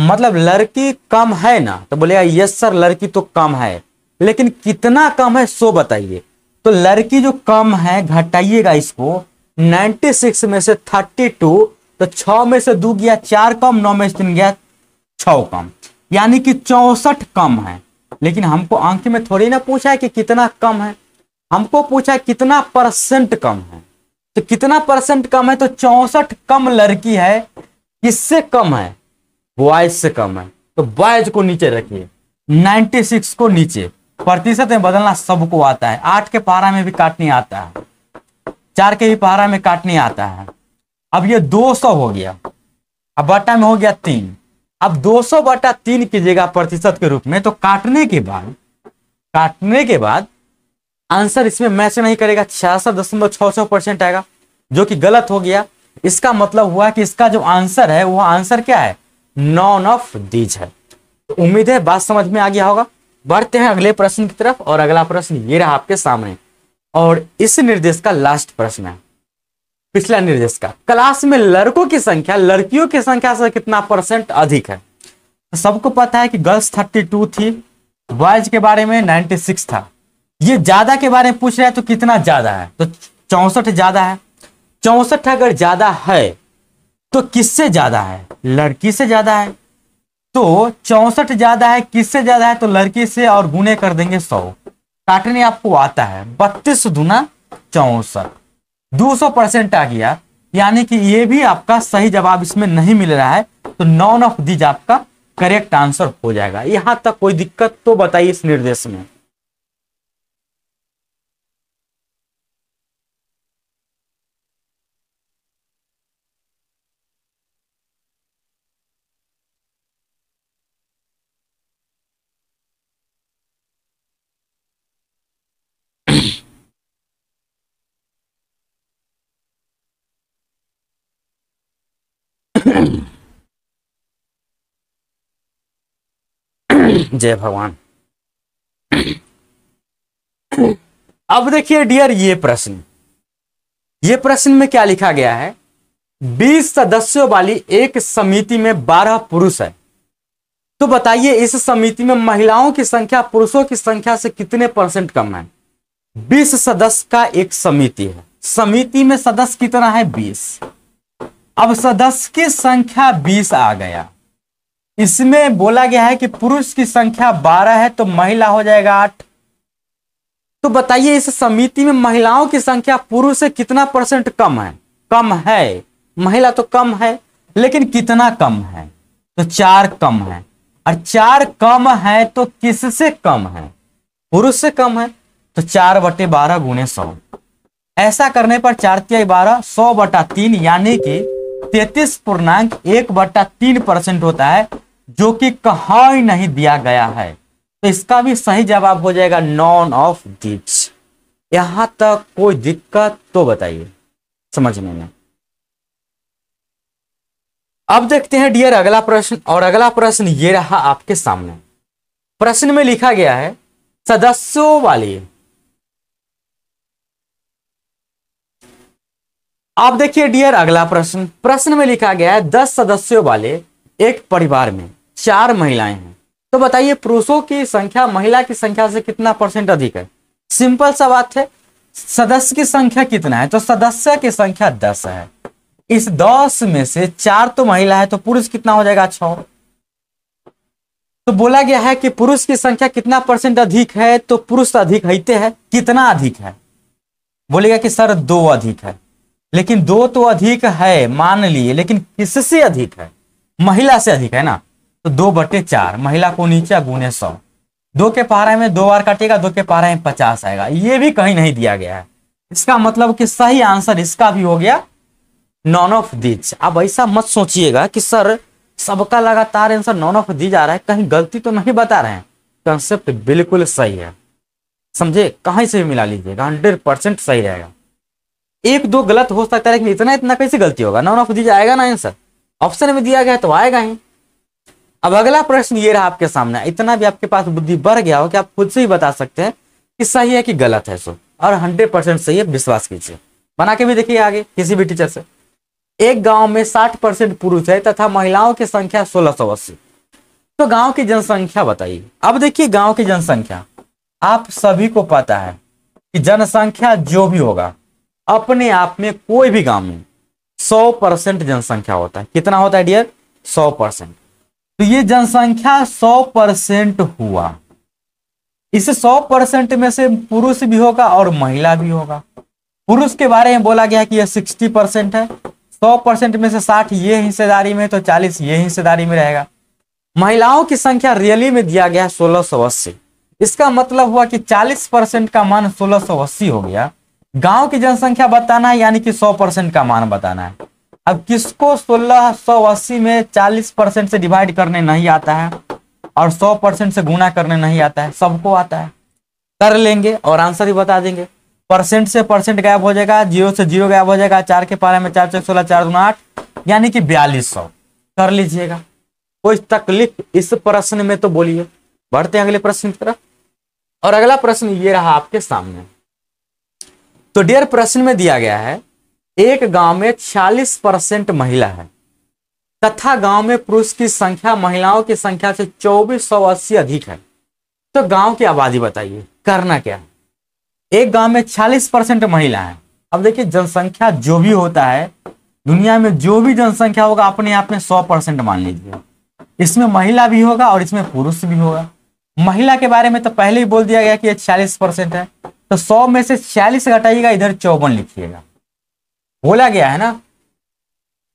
मतलब लड़की कम है ना तो बोलेगा यस सर लड़की तो कम है लेकिन कितना कम है सो बताइए तो लड़की जो कम है घटाइएगा इसको 96 में से 32 तो 6 में से दो गया चार कम नौ में से तीन गया छ कम यानी कि चौसठ कम है लेकिन हमको अंक में थोड़ी ना पूछा है कि कितना कम है हमको पूछा है कितना परसेंट कम है तो कितना परसेंट कम है तो चौसठ कम लड़की है किससे कम है बॉयज से कम है तो बॉयज को नीचे रखिए 96 को नीचे प्रतिशत में बदलना सबको आता है आठ के पारा में भी काटने आता है चार के भी पारा में काटने आता है अब ये 200 हो गया अब बटा में हो गया तीन अब 200 बटा तीन कीजिएगा प्रतिशत के रूप में तो काटने के बाद काटने के बाद आंसर इसमें मैच नहीं करेगा छियासठ दशमलव छः सौ परसेंट आएगा जो कि गलत हो गया इसका मतलब हुआ कि इसका जो आंसर है वह आंसर क्या है नॉन ऑफ दीज है तो उम्मीद है बात समझ में आ गया होगा बढ़ते हैं अगले प्रश्न की तरफ और अगला प्रश्न ये रहा आपके सामने और इस निर्देश का लास्ट प्रश्न है पिछला निर्देश का क्लास में लड़कों की संख्या लड़कियों की संख्या से कितना परसेंट अधिक है तो सबको पता है कि गर्ल्स थर्टी टू थी बॉयज के बारे में नाइन्टी सिक्स था ये ज्यादा के बारे में पूछ रहे हैं तो कितना ज्यादा है तो चौसठ ज्यादा है चौसठ अगर ज्यादा है तो किससे ज्यादा है लड़की से ज्यादा है तो चौसठ ज्यादा है किससे ज्यादा है तो लड़की से और गुने कर देंगे सौ काटने आपको आता है बत्तीस दुना चौसठ दो सौ परसेंट आ गया यानी कि ये भी आपका सही जवाब इसमें नहीं मिल रहा है तो नॉन ऑफ दीज आपका करेक्ट आंसर हो जाएगा यहां तक कोई दिक्कत तो बताइए इस निर्देश में जय भगवान अब देखिए डियर ये प्रश्न ये प्रश्न में क्या लिखा गया है 20 सदस्यों वाली एक समिति में 12 पुरुष है तो बताइए इस समिति में महिलाओं की संख्या पुरुषों की संख्या से कितने परसेंट कम है 20 सदस्य का एक समिति है समिति में सदस्य कितना है बीस अब सदस्य की संख्या बीस आ गया इसमें बोला गया है कि पुरुष की संख्या बारह है तो महिला हो जाएगा आठ तो बताइए इस समिति में महिलाओं की संख्या पुरुष से कितना परसेंट कम है कम है महिला तो कम है लेकिन कितना कम है तो चार कम है और चार कम है तो किससे कम है पुरुष से कम है तो चार बटे बारह गुणे सौ ऐसा करने पर चार तिहाई बारह सौ बटा तीन यानी कि तैतीस पूर्णांक एक बट्टा तीन परसेंट होता है जो कि कहा ही नहीं दिया गया है तो इसका भी सही जवाब हो जाएगा नॉन ऑफ डिट्स यहां तक कोई दिक्कत तो बताइए समझने में अब देखते हैं डियर अगला प्रश्न और अगला प्रश्न ये रहा आपके सामने प्रश्न में लिखा गया है सदस्यों वाली आप देखिए डियर अगला प्रश्न प्रश्न में लिखा गया है दस सदस्यों वाले एक परिवार में चार महिलाएं हैं तो बताइए पुरुषों की संख्या महिला की संख्या से कितना परसेंट अधिक है सिंपल सा बात है सदस्य की संख्या कितना है तो सदस्य की संख्या दस है इस दस में से चार तो महिला है तो पुरुष कितना हो जाएगा छ तो बोला गया है कि पुरुष की संख्या कितना परसेंट अधिक है तो पुरुष तो अधिक तो है कितना अधिक है बोलेगा कि सर दो अधिक है लेकिन दो तो अधिक है मान लिए लेकिन किससे अधिक है महिला से अधिक है ना तो दो बटे चार महिला को नीचा गुने सौ दो के पारा में दो बार काटेगा दो के पारा में पचास आएगा ये भी कहीं नहीं दिया गया है इसका मतलब कि सही आंसर इसका भी हो गया नॉन ऑफ दीज अब ऐसा मत सोचिएगा कि सर सबका लगातार आंसर नॉन ऑफ दीज आ रहा है कहीं गलती तो नहीं बता रहे हैं कंसेप्ट बिल्कुल सही है समझे कहीं से भी मिला लीजिएगा हंड्रेड परसेंट सही रहेगा एक दो गलत हो सकता है लेकिन इतना इतना कैसे गलती होगा नॉन ऑफ दीजिए आएगा ना आंसर ऑप्शन में दिया गया तो आएगा ही अब अगला प्रश्न ये रहा आपके सामने इतना भी आपके पास बुद्धि बढ़ गया हो कि आप खुद से ही बता सकते हैं कि सही है कि गलत है सो और हंड्रेड परसेंट सही है विश्वास कीजिए बना के भी देखिए आगे किसी भी टीचर से एक गांव में साठ परसेंट पुरुष है तथा महिलाओं की संख्या सोलह सौ अस्सी तो गांव की जनसंख्या बताइए अब देखिए गांव की जनसंख्या आप सभी को पता है कि जनसंख्या जो भी होगा अपने आप में कोई भी गांव में सौ परसेंट जनसंख्या होता है कितना होता है डियर सौ परसेंट तो ये जनसंख्या सौ परसेंट हुआ इसे सौ परसेंट में से पुरुष भी होगा और महिला भी होगा पुरुष के बारे में बोला गया कि यह सिक्सटी परसेंट है सौ परसेंट में से साठ ये हिस्सेदारी में तो चालीस ये हिस्सेदारी में रहेगा महिलाओं की संख्या रियली में दिया गया है सोलह सौ अस्सी इसका मतलब हुआ कि चालीस परसेंट का मान सोलह सौ अस्सी हो गया गांव की जनसंख्या बताना है यानी कि 100 परसेंट का मान बताना है अब किसको सोलह अस्सी में 40 परसेंट से डिवाइड करने नहीं आता है और 100 परसेंट से गुना करने नहीं आता है सबको आता है कर लेंगे और आंसर ही बता देंगे परसेंट से परसेंट गायब हो जाएगा जीरो से जीरो गायब हो जाएगा चार के पारे में चार चौक सोलह चार दो आठ यानी कि बयालीस सौ कर लीजिएगा कोई तकलीफ इस प्रश्न में तो बोलिए बढ़ते हैं अगले प्रश्न की तरफ और अगला प्रश्न ये रहा आपके सामने तो डियर प्रश्न में दिया गया है एक गांव में 40 परसेंट महिला है तथा गांव में पुरुष की संख्या महिलाओं की संख्या से चौबीस सौ अस्सी अधिक है तो गांव की आबादी बताइए करना क्या है एक गांव में 40 परसेंट महिला है अब देखिए जनसंख्या जो भी होता है दुनिया में जो भी जनसंख्या होगा अपने आप में सौ परसेंट मान लीजिए इसमें महिला भी होगा और इसमें पुरुष भी होगा महिला के बारे में तो पहले ही बोल दिया गया कि ये छियालीस परसेंट है तो सौ में से छियालीस घटाइएगा इधर चौवन लिखिएगा बोला गया है ना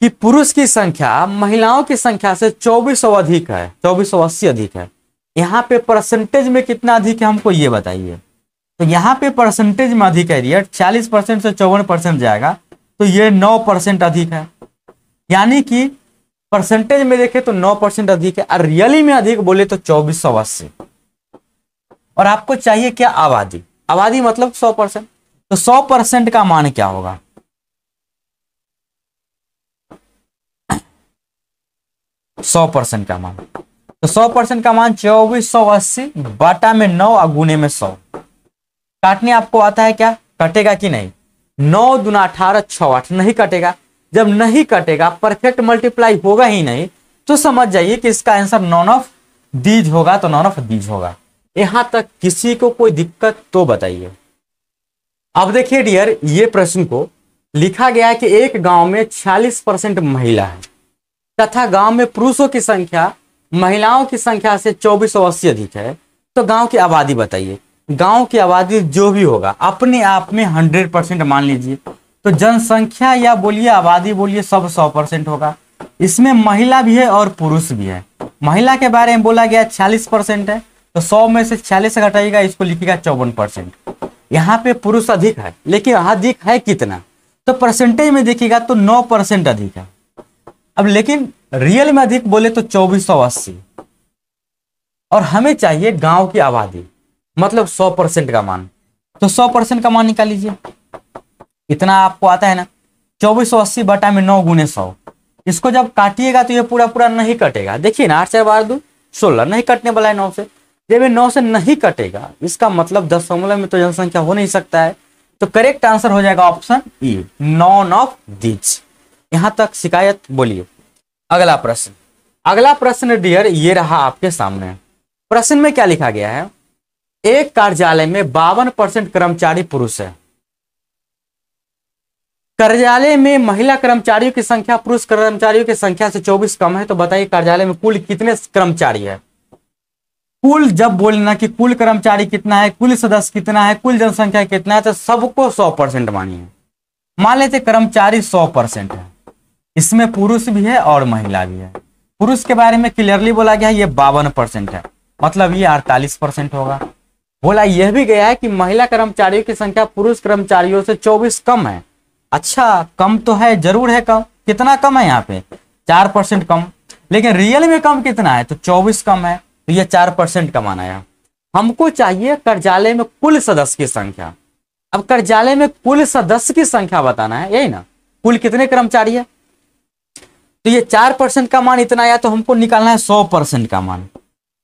कि पुरुष की संख्या महिलाओं की संख्या से चौबीस सौ अधिक है चौबीस सौ अस्सी अधिक है यहाँ पे परसेंटेज में कितना अधिक है हमको ये बताइए तो यहाँ पे परसेंटेज में अधिक है रियर चालीस परसेंट से चौवन परसेंट जाएगा तो ये नौ परसेंट अधिक है यानी कि परसेंटेज में देखें तो नौ परसेंट अधिक है और रियली में अधिक बोले तो चौबीस सौ अस्सी और आपको चाहिए क्या आबादी आबादी मतलब सौ परसेंट तो सौ परसेंट का मान क्या होगा सौ परसेंट का मान तो सौ परसेंट का मान चौबीस सौ अस्सी बाटा में नौ और गुने में सौ काटने आपको आता है क्या कटेगा कि नहीं नौ दुना अठारह छ आठ नहीं कटेगा जब नहीं कटेगा परफेक्ट मल्टीप्लाई होगा ही नहीं तो समझ जाइए कि इसका आंसर नॉन ऑफ दीज होगा तो नॉन ऑफ दीज होगा यहां तक किसी को कोई दिक्कत तो बताइए अब देखिए डियर ये प्रश्न को लिखा गया है कि एक गांव में 46 परसेंट महिला है तथा गांव में पुरुषों की संख्या महिलाओं की संख्या से चौबीस अस्सी अधिक है तो गांव की आबादी बताइए गांव की आबादी जो भी होगा अपने आप में हंड्रेड परसेंट मान लीजिए तो जनसंख्या या बोलिए आबादी बोलिए सब सौ परसेंट होगा इसमें महिला भी है और पुरुष भी है महिला के बारे में बोला गया छियालीस परसेंट है तो सौ में से छियालीस घटाइएगा इसको लिखिएगा चौवन परसेंट यहाँ पे पुरुष अधिक है लेकिन अधिक है कितना तो परसेंटेज में देखिएगा तो नौ परसेंट अधिक है अब लेकिन रियल में अधिक बोले तो चौबीस सौ अस्सी और हमें चाहिए गांव की आबादी मतलब सौ परसेंट का मान तो सौ परसेंट का मान निकाल लीजिए इतना आपको आता है ना चौबीस सौ अस्सी बटा में नौ गुने सौ इसको जब काटिएगा तो ये पूरा पूरा नहीं कटेगा देखिए ना आठ चार बार दो सोलह नहीं कटने वाला है नौ से जब ये नौ से नहीं कटेगा इसका मतलब दस फॉर्मूला में तो जनसंख्या हो नहीं सकता है तो करेक्ट आंसर हो जाएगा option E none of these यहां तक शिकायत बोलिए अगला प्रश्न अगला प्रश्न डियर ये रहा आपके सामने प्रश्न में क्या लिखा गया है एक कार्यालय में बावन परसेंट कर्मचारी पुरुष है कार्यालय में महिला कर्मचारियों की संख्या पुरुष कर्मचारियों की संख्या से 24 कम है तो बताइए कार्यालय में कुल कितने कर्मचारी है कुल जब बोलना कि कुल कर्मचारी कितना है कुल सदस्य कितना है कुल जनसंख्या कितना है तो सबको सौ परसेंट मानिए मान लेते कर्मचारी सौ परसेंट है इसमें पुरुष भी है और महिला भी है पुरुष के बारे में क्लियरली बोला गया है ये बावन परसेंट है मतलब ये अड़तालीस परसेंट होगा बोला यह भी गया है कि महिला कर्मचारियों की संख्या पुरुष कर्मचारियों से चौबीस कम है अच्छा कम तो है जरूर है कम कितना कम है यहाँ पे चार परसेंट कम लेकिन रियल में कम कितना है तो चौबीस कम है तो ये चार परसेंट कमाना है हमको चाहिए कार्यालय में कुल सदस्य की संख्या अब कार्यालय में कुल सदस्य की संख्या बताना है यही ना कुल कितने कर्मचारी है तो ये चार परसेंट का मान इतना आया तो हमको निकालना है सौ परसेंट का मान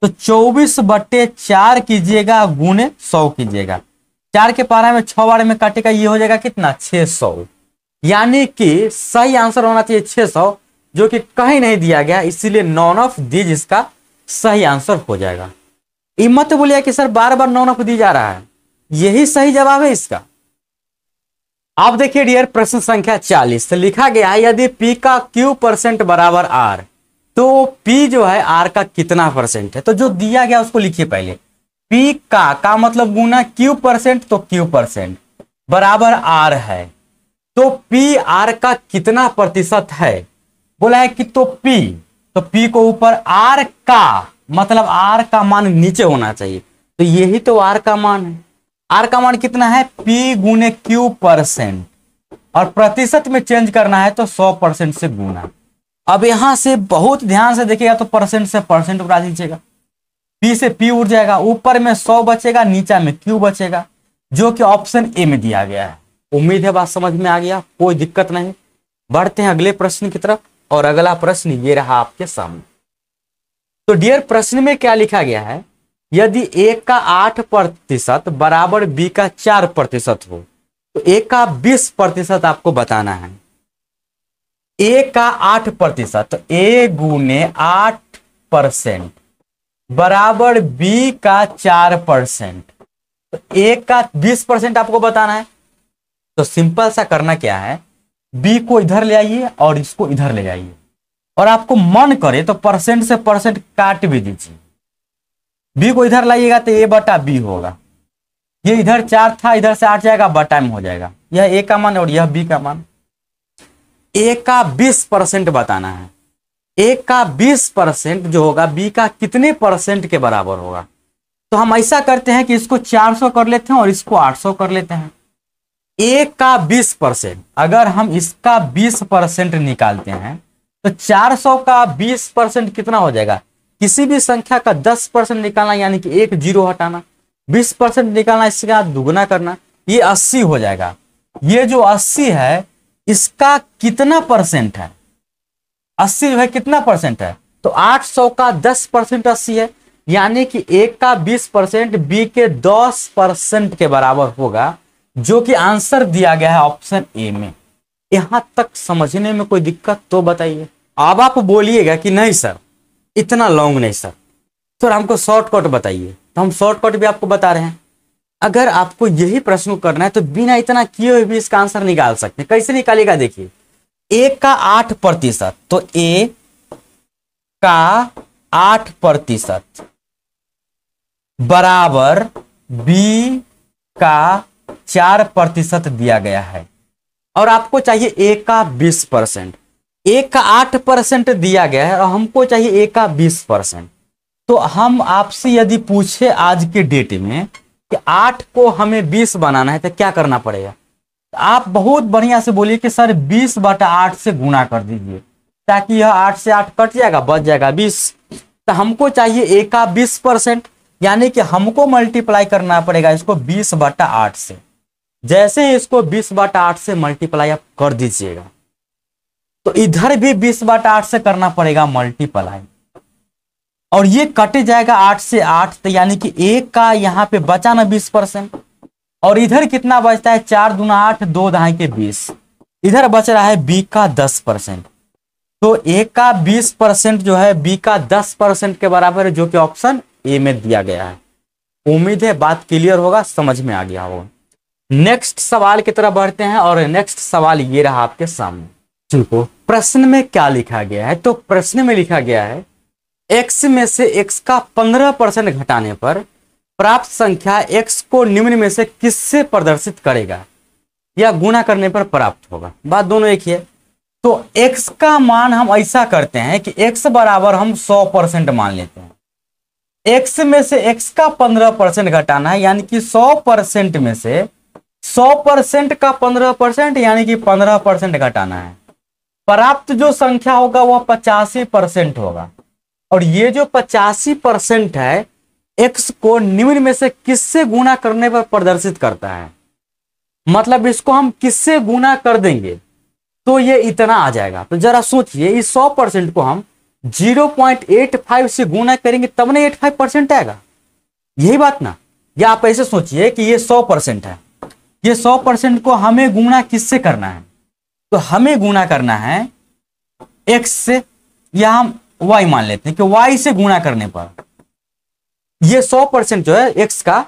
तो चौबीस बट्टे चार कीजिएगा गुने सौ कीजिएगा चार के पारा में छह बार में काटेगा ये हो जाएगा कितना छह सौ यानी कि सही आंसर होना चाहिए छह सौ जो कि कहीं नहीं दिया गया इसीलिए नॉन ऑफ दीज इसका सही आंसर हो जाएगा इमत बोलिया कि सर बार बार नौ नंबर दी जा रहा है यही सही जवाब है इसका आप देखिए डियर प्रश्न संख्या 40 लिखा गया है यदि पी का क्यू परसेंट बराबर आर तो पी जो है आर का कितना परसेंट है तो जो दिया गया उसको लिखिए पहले पी का का मतलब गुना क्यू परसेंट तो क्यू परसेंट बराबर आर है तो पी आर का कितना प्रतिशत है बोला है कि तो पी तो पी को ऊपर आर का मतलब आर का मान नीचे होना चाहिए तो यही तो आर का मान है आर का मान कितना है पी गुने क्यू परसेंट और प्रतिशत में चेंज करना है तो सौ परसेंट से गुना अब यहां से बहुत ध्यान से देखिएगा तो परसेंट से परसेंट उड़ा दीजिएगा पी से पी उड़ जाएगा ऊपर में सौ बचेगा नीचा में क्यू बचेगा जो कि ऑप्शन ए में दिया गया है उम्मीद है बात समझ में आ गया कोई दिक्कत नहीं बढ़ते हैं अगले प्रश्न की तरफ और अगला प्रश्न ये रहा आपके सामने तो डियर प्रश्न में क्या लिखा गया है यदि एक का आठ प्रतिशत बराबर बी का चार प्रतिशत हो तो एक का बीस प्रतिशत आपको बताना है ए का आठ प्रतिशत ए गुने आठ परसेंट बराबर बी का चार परसेंट तो ए का बीस परसेंट आपको बताना है तो सिंपल सा करना क्या है बी को इधर ले आइए और इसको इधर ले आइए और आपको मन करे तो परसेंट से परसेंट काट भी दीजिए बी को इधर लाइएगा तो ए बटा बी होगा ये इधर चार था इधर से आठ जाएगा बटा में हो जाएगा यह ए का मान और यह बी का मान ए का बीस परसेंट बताना है ए का बीस परसेंट जो होगा बी का कितने परसेंट के बराबर होगा तो हम ऐसा करते हैं कि इसको 400 कर लेते हैं और इसको 800 कर लेते हैं ए का बीस परसेंट अगर हम इसका बीस परसेंट निकालते हैं तो चार सौ का बीस परसेंट कितना हो जाएगा किसी भी संख्या का दस परसेंट निकालना यानी कि एक जीरो हटाना बीस परसेंट निकालना इसके बाद दुगुना करना ये अस्सी हो जाएगा ये जो अस्सी है इसका कितना परसेंट है अस्सी जो है कितना परसेंट है तो आठ सौ का दस परसेंट अस्सी है यानी कि एक का बीस परसेंट बी के दस परसेंट के बराबर होगा जो कि आंसर दिया गया है ऑप्शन ए में यहां तक समझने में कोई दिक्कत तो बताइए अब आप बोलिएगा कि नहीं सर इतना लॉन्ग नहीं सर सर तो हमको शॉर्टकट बताइए तो हम शॉर्टकट भी आपको बता रहे हैं अगर आपको यही प्रश्न करना है तो बिना इतना किए हुए भी इसका आंसर निकाल सकते हैं कैसे निकालेगा देखिए एक का आठ प्रतिशत तो ए का आठ प्रतिशत बराबर बी का चार प्रतिशत दिया गया है और आपको चाहिए एक का बीस परसेंट एक का आठ परसेंट दिया गया है और हमको चाहिए एक का बीस परसेंट तो हम आपसे यदि पूछे आज के डेट में कि आठ को हमें बीस बनाना है तो क्या करना पड़ेगा आप बहुत बढ़िया से बोलिए कि सर बीस बटा आठ से गुना कर दीजिए ताकि यह आठ से आठ कट जाएगा बच जाएगा बीस तो हमको चाहिए एक का बीस परसेंट यानी कि हमको मल्टीप्लाई करना पड़ेगा इसको बीस बटा आठ से जैसे इसको बीस बट आठ से मल्टीप्लाई आप कर दीजिएगा तो इधर भी बीस बट आठ से करना पड़ेगा मल्टीप्लाई और ये कटे जाएगा आठ से आठ तो यानी कि एक का यहाँ पे बचा ना बीस परसेंट और इधर कितना बचता है चार दूना आठ दो दहाई के बीस इधर बच रहा है बी का दस परसेंट तो ए का बीस परसेंट जो है बी का दस परसेंट के बराबर है जो कि ऑप्शन ए में दिया गया है उम्मीद है बात क्लियर होगा समझ में आ गया होगा नेक्स्ट सवाल की तरफ बढ़ते हैं और नेक्स्ट सवाल ये रहा आपके सामने देखो प्रश्न में क्या लिखा गया है तो प्रश्न में लिखा गया है एक्स में से एक्स का पंद्रह परसेंट घटाने पर प्राप्त संख्या एक्स को निम्न में से किससे प्रदर्शित करेगा या गुणा करने पर प्राप्त होगा बात दोनों एक ही है तो x का मान हम ऐसा करते हैं कि x बराबर हम 100 परसेंट मान लेते हैं x में से x का 15 परसेंट घटाना है यानी कि 100 परसेंट में से सौ परसेंट का पंद्रह परसेंट यानी कि पंद्रह परसेंट घटाना है प्राप्त जो संख्या होगा वह पचासी परसेंट होगा और ये जो पचासी परसेंट है एक्स को निम्न में से किससे गुणा करने पर प्रदर्शित करता है मतलब इसको हम किससे गुणा कर देंगे तो ये इतना आ जाएगा तो जरा सोचिए इस 100 परसेंट को हम 0.85 से गुणा करेंगे तब ना फाइव परसेंट आएगा यही बात ना या आप ऐसे सोचिए कि ये सौ परसेंट है ये सौ परसेंट को हमें गुणा किससे करना है तो हमें गुणा करना है एक्स से या हम वाई मान लेते हैं कि वाई से गुणा करने पर ये सौ परसेंट जो है एक्स का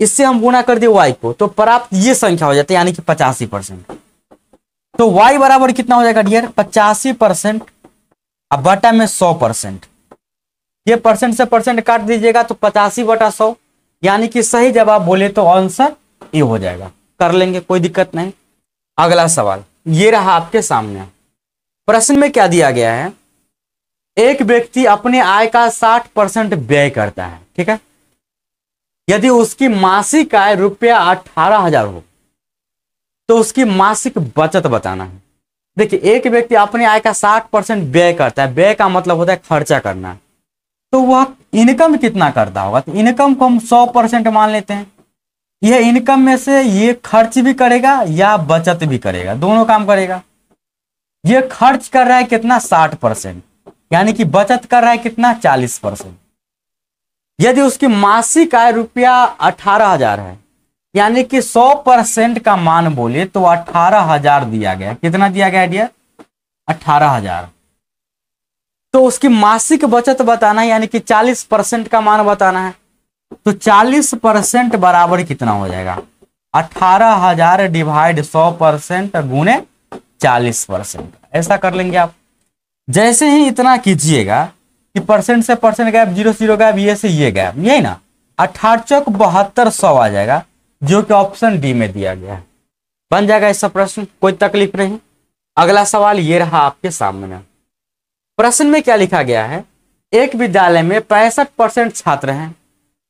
इससे हम गुणा कर दिए वाई को तो प्राप्त ये संख्या हो जाती है यानी कि पचासी परसेंट तो वाई बराबर कितना हो जाएगा डियर पचासी परसेंट अब बटा में सौ परसेंट ये परसेंट से परसेंट काट दीजिएगा तो पचासी बटा सौ यानी कि सही जवाब बोले तो आंसर ये हो जाएगा कर लेंगे कोई दिक्कत नहीं अगला सवाल ये रहा आपके सामने प्रश्न में क्या दिया गया है एक व्यक्ति अपने आय का साठ परसेंट व्यय करता है ठीक है यदि उसकी मासिक आय रुपया अठारह हजार हो तो उसकी मासिक बचत बताना है देखिए एक व्यक्ति अपने आय का साठ परसेंट व्यय करता है व्यय का मतलब होता है खर्चा करना तो वह इनकम कितना करता होगा तो इनकम को हम सौ परसेंट मान लेते हैं यह इनकम में से ये खर्च भी करेगा या बचत भी करेगा दोनों काम करेगा ये खर्च कर रहा है कितना साठ परसेंट यानी कि बचत कर रहा है कितना चालीस परसेंट यदि उसकी मासिक आय रुपया अठारह हजार है यानी कि सौ परसेंट का मान बोले तो अठारह हजार दिया गया कितना दिया गया डियर अठारह हजार तो उसकी मासिक बचत बताना है यानी कि चालीस परसेंट का मान बताना है तो 40 परसेंट बराबर कितना हो जाएगा अठारह हजार डिवाइड सौ परसेंट गुने चालीस परसेंट ऐसा कर लेंगे आप जैसे ही इतना कीजिएगा कि परसेंट से percent gap zero zero gap ये से ये गैप यही ना अठारह चौक बहत्तर सौ आ जाएगा जो कि ऑप्शन डी में दिया गया है बन जाएगा इसका प्रश्न कोई तकलीफ नहीं अगला सवाल ये रहा आपके सामने प्रश्न में क्या लिखा गया है एक विद्यालय में पैंसठ परसेंट छात्र हैं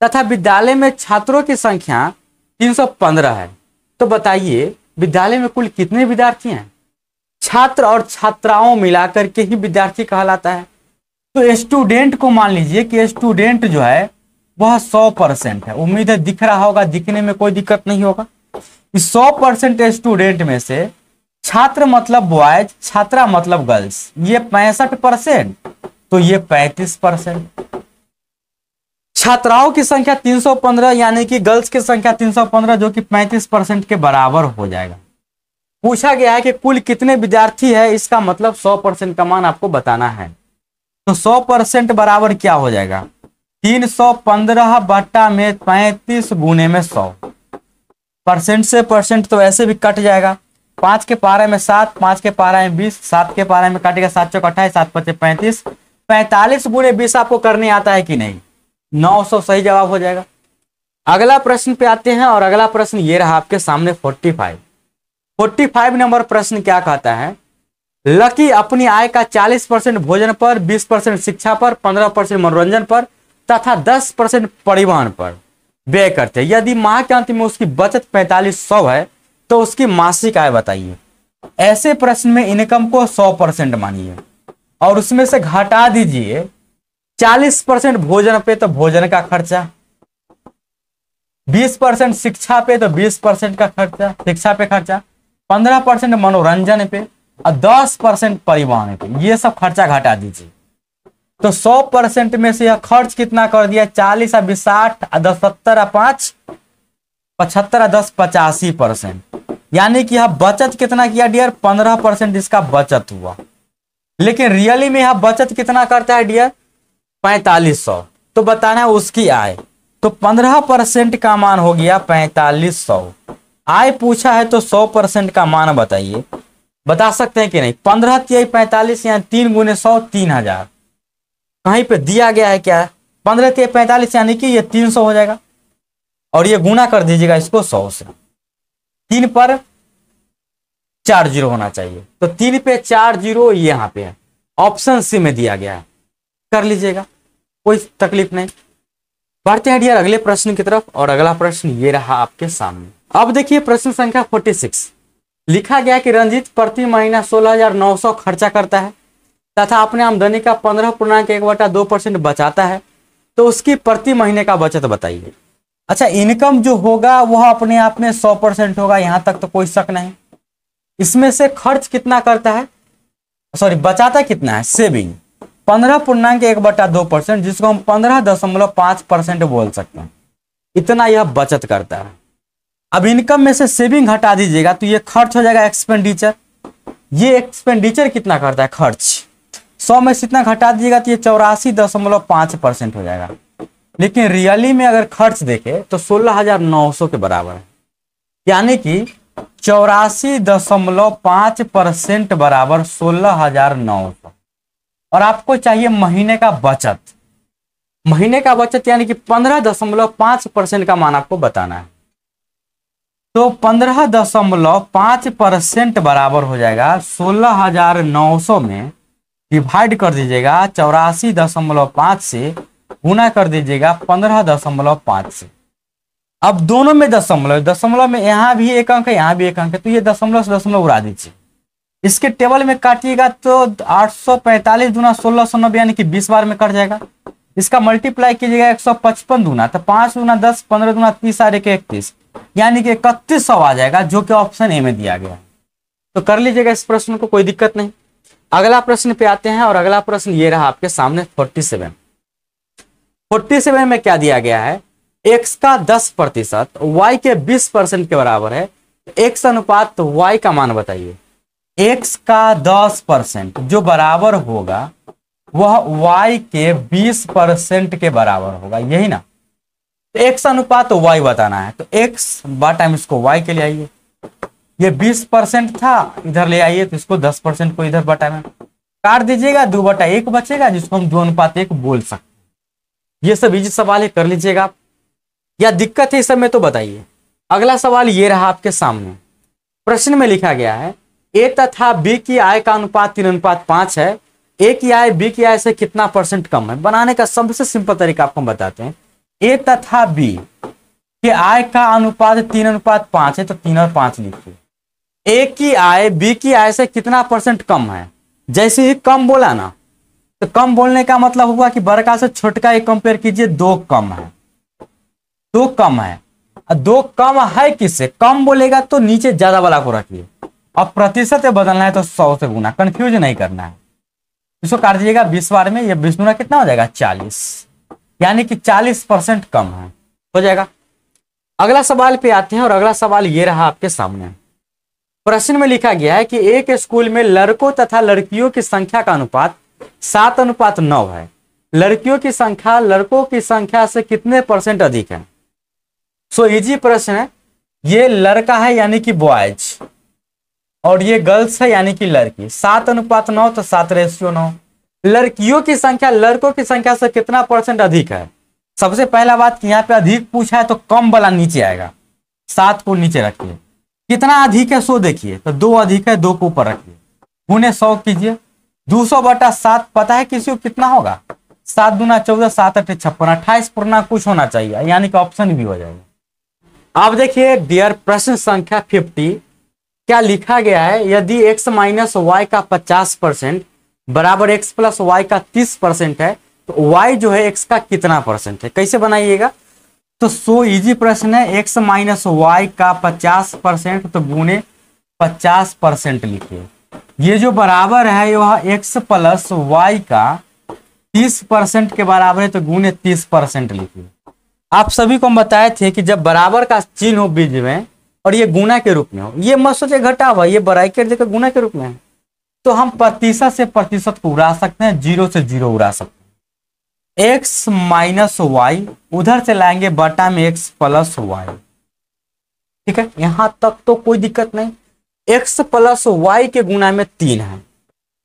तथा विद्यालय में छात्रों की संख्या 315 है तो बताइए विद्यालय में कुल कितने विद्यार्थी हैं छात्र और छात्राओं मिलाकर के ही विद्यार्थी कहलाता है तो स्टूडेंट को मान लीजिए कि स्टूडेंट जो है वह सौ परसेंट है उम्मीद है दिख रहा होगा दिखने में कोई दिक्कत नहीं होगा सौ परसेंट स्टूडेंट में से छात्र मतलब बॉयज छात्रा मतलब गर्ल्स ये पैंसठ परसेंट तो ये पैंतीस परसेंट छात्राओं की संख्या 315 यानी कि गर्ल्स की संख्या 315 जो कि 35 परसेंट के बराबर हो जाएगा पूछा गया है कि कुल कितने विद्यार्थी है इसका मतलब 100 परसेंट का मान आपको बताना है तो 100 परसेंट बराबर क्या हो जाएगा 315 बट्टा में 35 गुने में 100 परसेंट से परसेंट तो ऐसे भी कट जाएगा पांच के पारा में सात पांच के पारा में बीस सात के पारा में काटेगा सात चौक अट्ठाईस सात पचे पैंतीस पैंतालीस गुने बीस आपको करने आता है कि नहीं 900 सही जवाब हो जाएगा अगला प्रश्न पे आते हैं और अगला प्रश्न ये रहा आपके सामने 45 45 नंबर प्रश्न क्या कहता है लकी अपनी आय का 40 परसेंट भोजन पर 20 परसेंट शिक्षा पर 15 परसेंट मनोरंजन पर तथा 10 परसेंट परिवहन पर व्यय करते हैं यदि माह के अंत में उसकी बचत पैंतालीस सौ है तो उसकी मासिक आय बताइए ऐसे प्रश्न में इनकम को सौ परसेंट मानिए और उसमें से घटा दीजिए चालीस परसेंट भोजन पे तो भोजन का खर्चा बीस परसेंट शिक्षा पे तो बीस परसेंट का खर्चा शिक्षा पे खर्चा पंद्रह परसेंट मनोरंजन पे और दस परसेंट परिवहन पे ये सब खर्चा घटा दीजिए तो सौ परसेंट में से यह खर्च कितना कर दिया चालीस और साठ दस सत्तर पांच पचहत्तर दस पचासी परसेंट यानी कि यह बचत कितना किया डियर पंद्रह परसेंट इसका बचत हुआ लेकिन रियली में यह बचत कितना करता है डियर पैंतालीस सौ तो बताना है उसकी आय तो पंद्रह परसेंट का मान हो गया पैंतालीस सौ आय पूछा है तो सौ परसेंट का मान बताइए बता सकते हैं कि नहीं पंद्रह तिहाई पैंतालीस यानी तीन गुने सौ तीन हजार कहीं पे दिया गया है क्या पंद्रह तिहाई पैंतालीस यानी कि ये तीन सौ हो जाएगा और ये गुना कर दीजिएगा इसको सौ से तीन पर चार जीरो होना चाहिए तो तीन पे चार जीरो यहाँ पे है ऑप्शन सी में दिया गया है कर लीजिएगा कोई तकलीफ नहीं बढ़ते हैं डियर अगले प्रश्न की तरफ और अगला प्रश्न ये रहा आपके सामने अब देखिए प्रश्न संख्या 46 लिखा गया कि रंजीत प्रति महीना 16,900 खर्चा करता है तथा अपने आमदनी का पंद्रह पूर्णांक एक बटा दो परसेंट बचाता है तो उसकी प्रति महीने का बचत बताइए अच्छा इनकम जो होगा वह अपने आप में सौ परसेंट होगा यहाँ तक तो कोई शक नहीं इसमें से खर्च कितना करता है सॉरी बचाता कितना है सेविंग पंद्रह पूर्णांक एक बटा दो परसेंट जिसको हम पंद्रह दशमलव पांच परसेंट बोल सकते हैं इतना यह बचत करता है अब इनकम में से सेविंग हटा दीजिएगा तो ये खर्च हो जाएगा एक्सपेंडिचर ये एक्सपेंडिचर कितना करता है खर्च सौ में से इतना घटा दीजिएगा तो ये चौरासी दशमलव पांच परसेंट हो जाएगा लेकिन रियली में अगर खर्च देखे तो सोलह हजार नौ सौ के बराबर है यानी कि चौरासी दशमलव पांच परसेंट बराबर सोलह हजार नौ सौ और आपको चाहिए महीने का बचत महीने का बचत यानी कि पंद्रह दशमलव पांच परसेंट का मान आपको बताना है तो पंद्रह दशमलव पांच परसेंट बराबर हो जाएगा सोलह हजार नौ सौ में डिवाइड कर दीजिएगा चौरासी दशमलव पांच से गुना कर दीजिएगा पंद्रह दशमलव पांच से अब दोनों में दशमलव दशमलव में यहां भी एक अंक है यहां भी एक अंक है तो ये दशमलव से दशमलव उड़ा दीजिए इसके टेबल में काटिएगा तो 845 दूना सोलह सौ नब्बे यानी कि बीस बार में कट जाएगा इसका मल्टीप्लाई कीजिएगा 155 दूना तो पांच दूना दस पंद्रह दूना तीस साढ़े के इकतीस यानी कि इकतीस सौ आ जाएगा जो कि ऑप्शन ए में दिया गया है तो कर लीजिएगा इस प्रश्न को कोई दिक्कत नहीं अगला प्रश्न पे आते हैं और अगला प्रश्न ये रहा आपके सामने फोर्टी सेवन फोर्टी सेवन में क्या दिया गया है एक्स का दस प्रतिशत वाई के बीस परसेंट के बराबर है एक्स अनुपात वाई का मान बताइए एक्स का दस परसेंट जो बराबर होगा वह वाई के बीस परसेंट के बराबर होगा यही ना तो x अनुपात तो वाई बताना है तो एक्स बार टाइम इसको वाई के लिए आइए ये बीस परसेंट था इधर ले आइए तो इसको दस परसेंट को इधर बटा में काट दीजिएगा दो बटा एक बचेगा जिसको हम दो अनुपात एक बोल सकते हैं ये सब इजी सवाल है कर लीजिएगा आप या दिक्कत है इस सब में तो बताइए अगला सवाल ये रहा आपके सामने प्रश्न में लिखा गया है ए तथा बी की आय का अनुपात तीन अनुपात पांच है ए की आय बी की आय से कितना परसेंट कम है बनाने का सबसे सिंपल तरीका आपको बताते हैं ए तथा बी के आय का अनुपात तीन अनुपात पांच है तो तीन और पांच लिखिए ए की आय बी की आय से कितना परसेंट कम है जैसे ही कम बोला ना तो कम बोलने का मतलब हुआ कि बड़का से छोटका एक कंपेयर कीजिए दो कम है दो कम है दो कम है किससे कम बोलेगा तो नीचे ज्यादा वाला को रखिए अब प्रतिशत बदलना है तो सौ से गुना कंफ्यूज नहीं करना है इसको काट दीजिएगा बीस बार में ये बीस गुना कितना हो जाएगा चालीस यानी कि चालीस परसेंट कम है हो जाएगा अगला सवाल पे आते हैं और अगला सवाल ये रहा आपके सामने प्रश्न में लिखा गया है कि एक स्कूल में लड़कों तथा लड़कियों की संख्या का अनुपात सात अनुपात नौ है लड़कियों की संख्या लड़कों की संख्या से कितने परसेंट अधिक है सो इजी प्रश्न है ये लड़का है यानी कि बॉयज और ये गर्ल्स है यानी कि लड़की सात अनुपात नौ तो सात रेशियो नौ लड़कियों की संख्या लड़कों की संख्या से कितना परसेंट अधिक है सबसे पहला बात कि यहाँ पे अधिक पूछा है तो कम वाला नीचे आएगा सात को नीचे रखिए कितना अधिक है सो देखिए तो दो अधिक है दो को ऊपर रखिए गुने सौ कीजिए दो सौ बटा सात पता है किसी को कितना होगा सात दूना चौदह सात अट्ठे छप्पन अट्ठाईस पुरना कुछ होना चाहिए यानी कि ऑप्शन भी हो जाएगा अब देखिए डियर प्रश्न संख्या फिफ्टी क्या लिखा गया है यदि एक्स माइनस वाई का पचास परसेंट बराबर एक्स प्लस वाई का तीस परसेंट है तो वाई जो है एक्स का कितना परसेंट है कैसे बनाइएगा तो सो इजी प्रश्न है एक्स माइनस वाई का पचास परसेंट तो गुणे पचास परसेंट लिखिए ये जो बराबर है वह एक्स प्लस वाई का तीस परसेंट के बराबर है तो गुने तीस परसेंट लिखिए आप सभी को हम बताए थे कि जब बराबर का चिन्ह हो बीज में और ये गुना के रूप में हो ये मत सोचे घटा हुआ ये बराई कर देकर गुना के रूप में है तो हम प्रतिशत से प्रतिशत को उड़ा सकते हैं जीरो से जीरो उड़ा सकते हैं एक्स माइनस वाई उधर से लाएंगे बटा में एक्स प्लस वाई ठीक है यहां तक तो कोई दिक्कत नहीं एक्स प्लस वाई के गुना में तीन है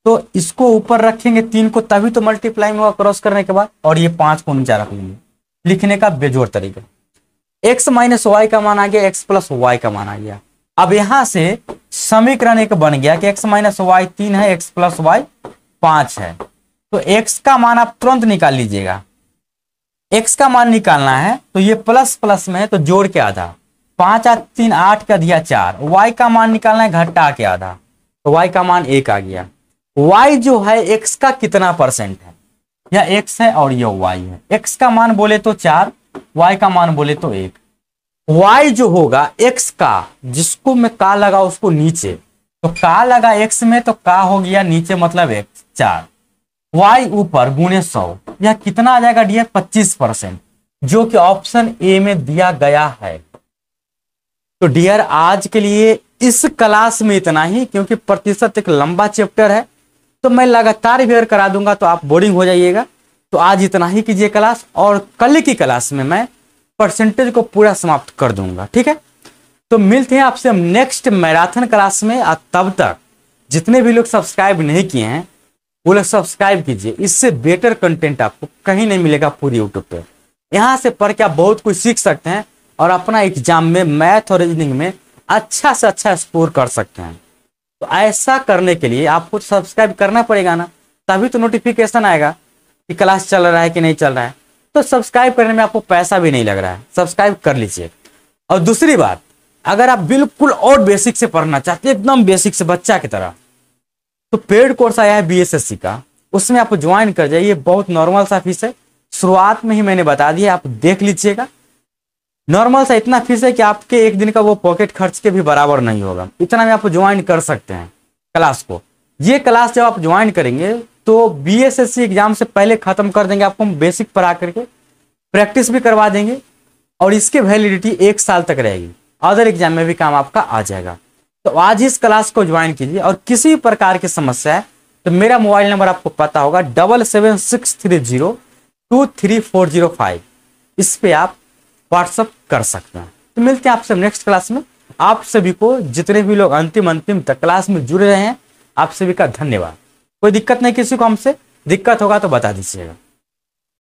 तो इसको ऊपर रखेंगे तीन को तभी तो मल्टीप्लाई में होगा क्रॉस करने के बाद और ये पांच को नीचा रख लेंगे लिखने का बेजोर तरीका एक्स माइनस वाई का मान आ गया एक्स प्लस वाई का मान आ गया अब यहां से समीकरण एक बन गया कि एक्स माइनस वाई तीन है एक्स प्लस वाई पांच है तो एक्स का मान आप तुरंत निकाल लीजिएगा एक्स का मान निकालना है तो ये प्लस प्लस में है तो जोड़ के आधा पांच आ तीन आठ का दिया चार वाई का मान निकालना है घटा के आधा तो वाई का मान एक आ गया वाई जो है एक्स का कितना परसेंट है या एक्स है और यह वाई है एक्स का मान बोले तो चार y का मान बोले तो एक y जो होगा x का जिसको मैं का लगा उसको नीचे तो का लगा x में तो का हो गया नीचे मतलब एक चार y ऊपर गुणे सौ यह कितना आ जाएगा डियर पच्चीस परसेंट जो कि ऑप्शन ए में दिया गया है तो डियर आज के लिए इस क्लास में इतना ही क्योंकि प्रतिशत एक लंबा चैप्टर है तो मैं लगातार वेयर करा दूंगा तो आप बोरिंग हो जाइएगा तो आज इतना ही कीजिए क्लास और कल की क्लास में मैं परसेंटेज को पूरा समाप्त कर दूंगा ठीक है तो मिलते हैं आपसे हम नेक्स्ट मैराथन क्लास में और तब तक जितने भी लोग सब्सक्राइब नहीं किए हैं वो लोग सब्सक्राइब कीजिए इससे बेटर कंटेंट आपको कहीं नहीं मिलेगा पूरी यूट्यूब पे यहाँ से पढ़ के आप बहुत कुछ सीख सकते हैं और अपना एग्जाम में मैथ और रीजनिंग में अच्छा से अच्छा स्कोर कर सकते हैं तो ऐसा करने के लिए आपको सब्सक्राइब करना पड़ेगा ना तभी तो नोटिफिकेशन आएगा कि क्लास चल रहा है कि नहीं चल रहा है तो सब्सक्राइब करने में आपको पैसा भी नहीं लग रहा है सब्सक्राइब कर लीजिए और दूसरी बात अगर आप बिल्कुल और बेसिक से पढ़ना चाहते हैं एकदम बेसिक से बच्चा की तरह तो पेड कोर्स आया है बीएसएससी का उसमें आप ज्वाइन कर जाइए बहुत नॉर्मल सा फीस है शुरुआत में ही मैंने बता दिया आप देख लीजिएगा नॉर्मल सा इतना फीस है कि आपके एक दिन का वो पॉकेट खर्च के भी बराबर नहीं होगा इतना में आप ज्वाइन कर सकते हैं क्लास को ये क्लास जब आप ज्वाइन करेंगे तो बीएसएससी एग्जाम से पहले खत्म कर देंगे आपको हम बेसिक पढ़ा करके प्रैक्टिस भी करवा देंगे और इसके वैलिडिटी एक साल तक रहेगी अदर एग्जाम में भी काम आपका आ जाएगा तो आज इस क्लास को ज्वाइन कीजिए और किसी भी प्रकार की समस्या है तो मेरा मोबाइल नंबर आपको पता होगा double seven six three zero two three four zero five इस पर आप व्हाट्सअप कर सकते हैं तो मिलते हैं आपसे नेक्स्ट क्लास में आप सभी को जितने भी लोग अंतिम अंतिम तक क्लास में जुड़े रहे हैं आप सभी का धन्यवाद कोई दिक्कत नहीं किसी को हमसे दिक्कत होगा तो बता दीजिएगा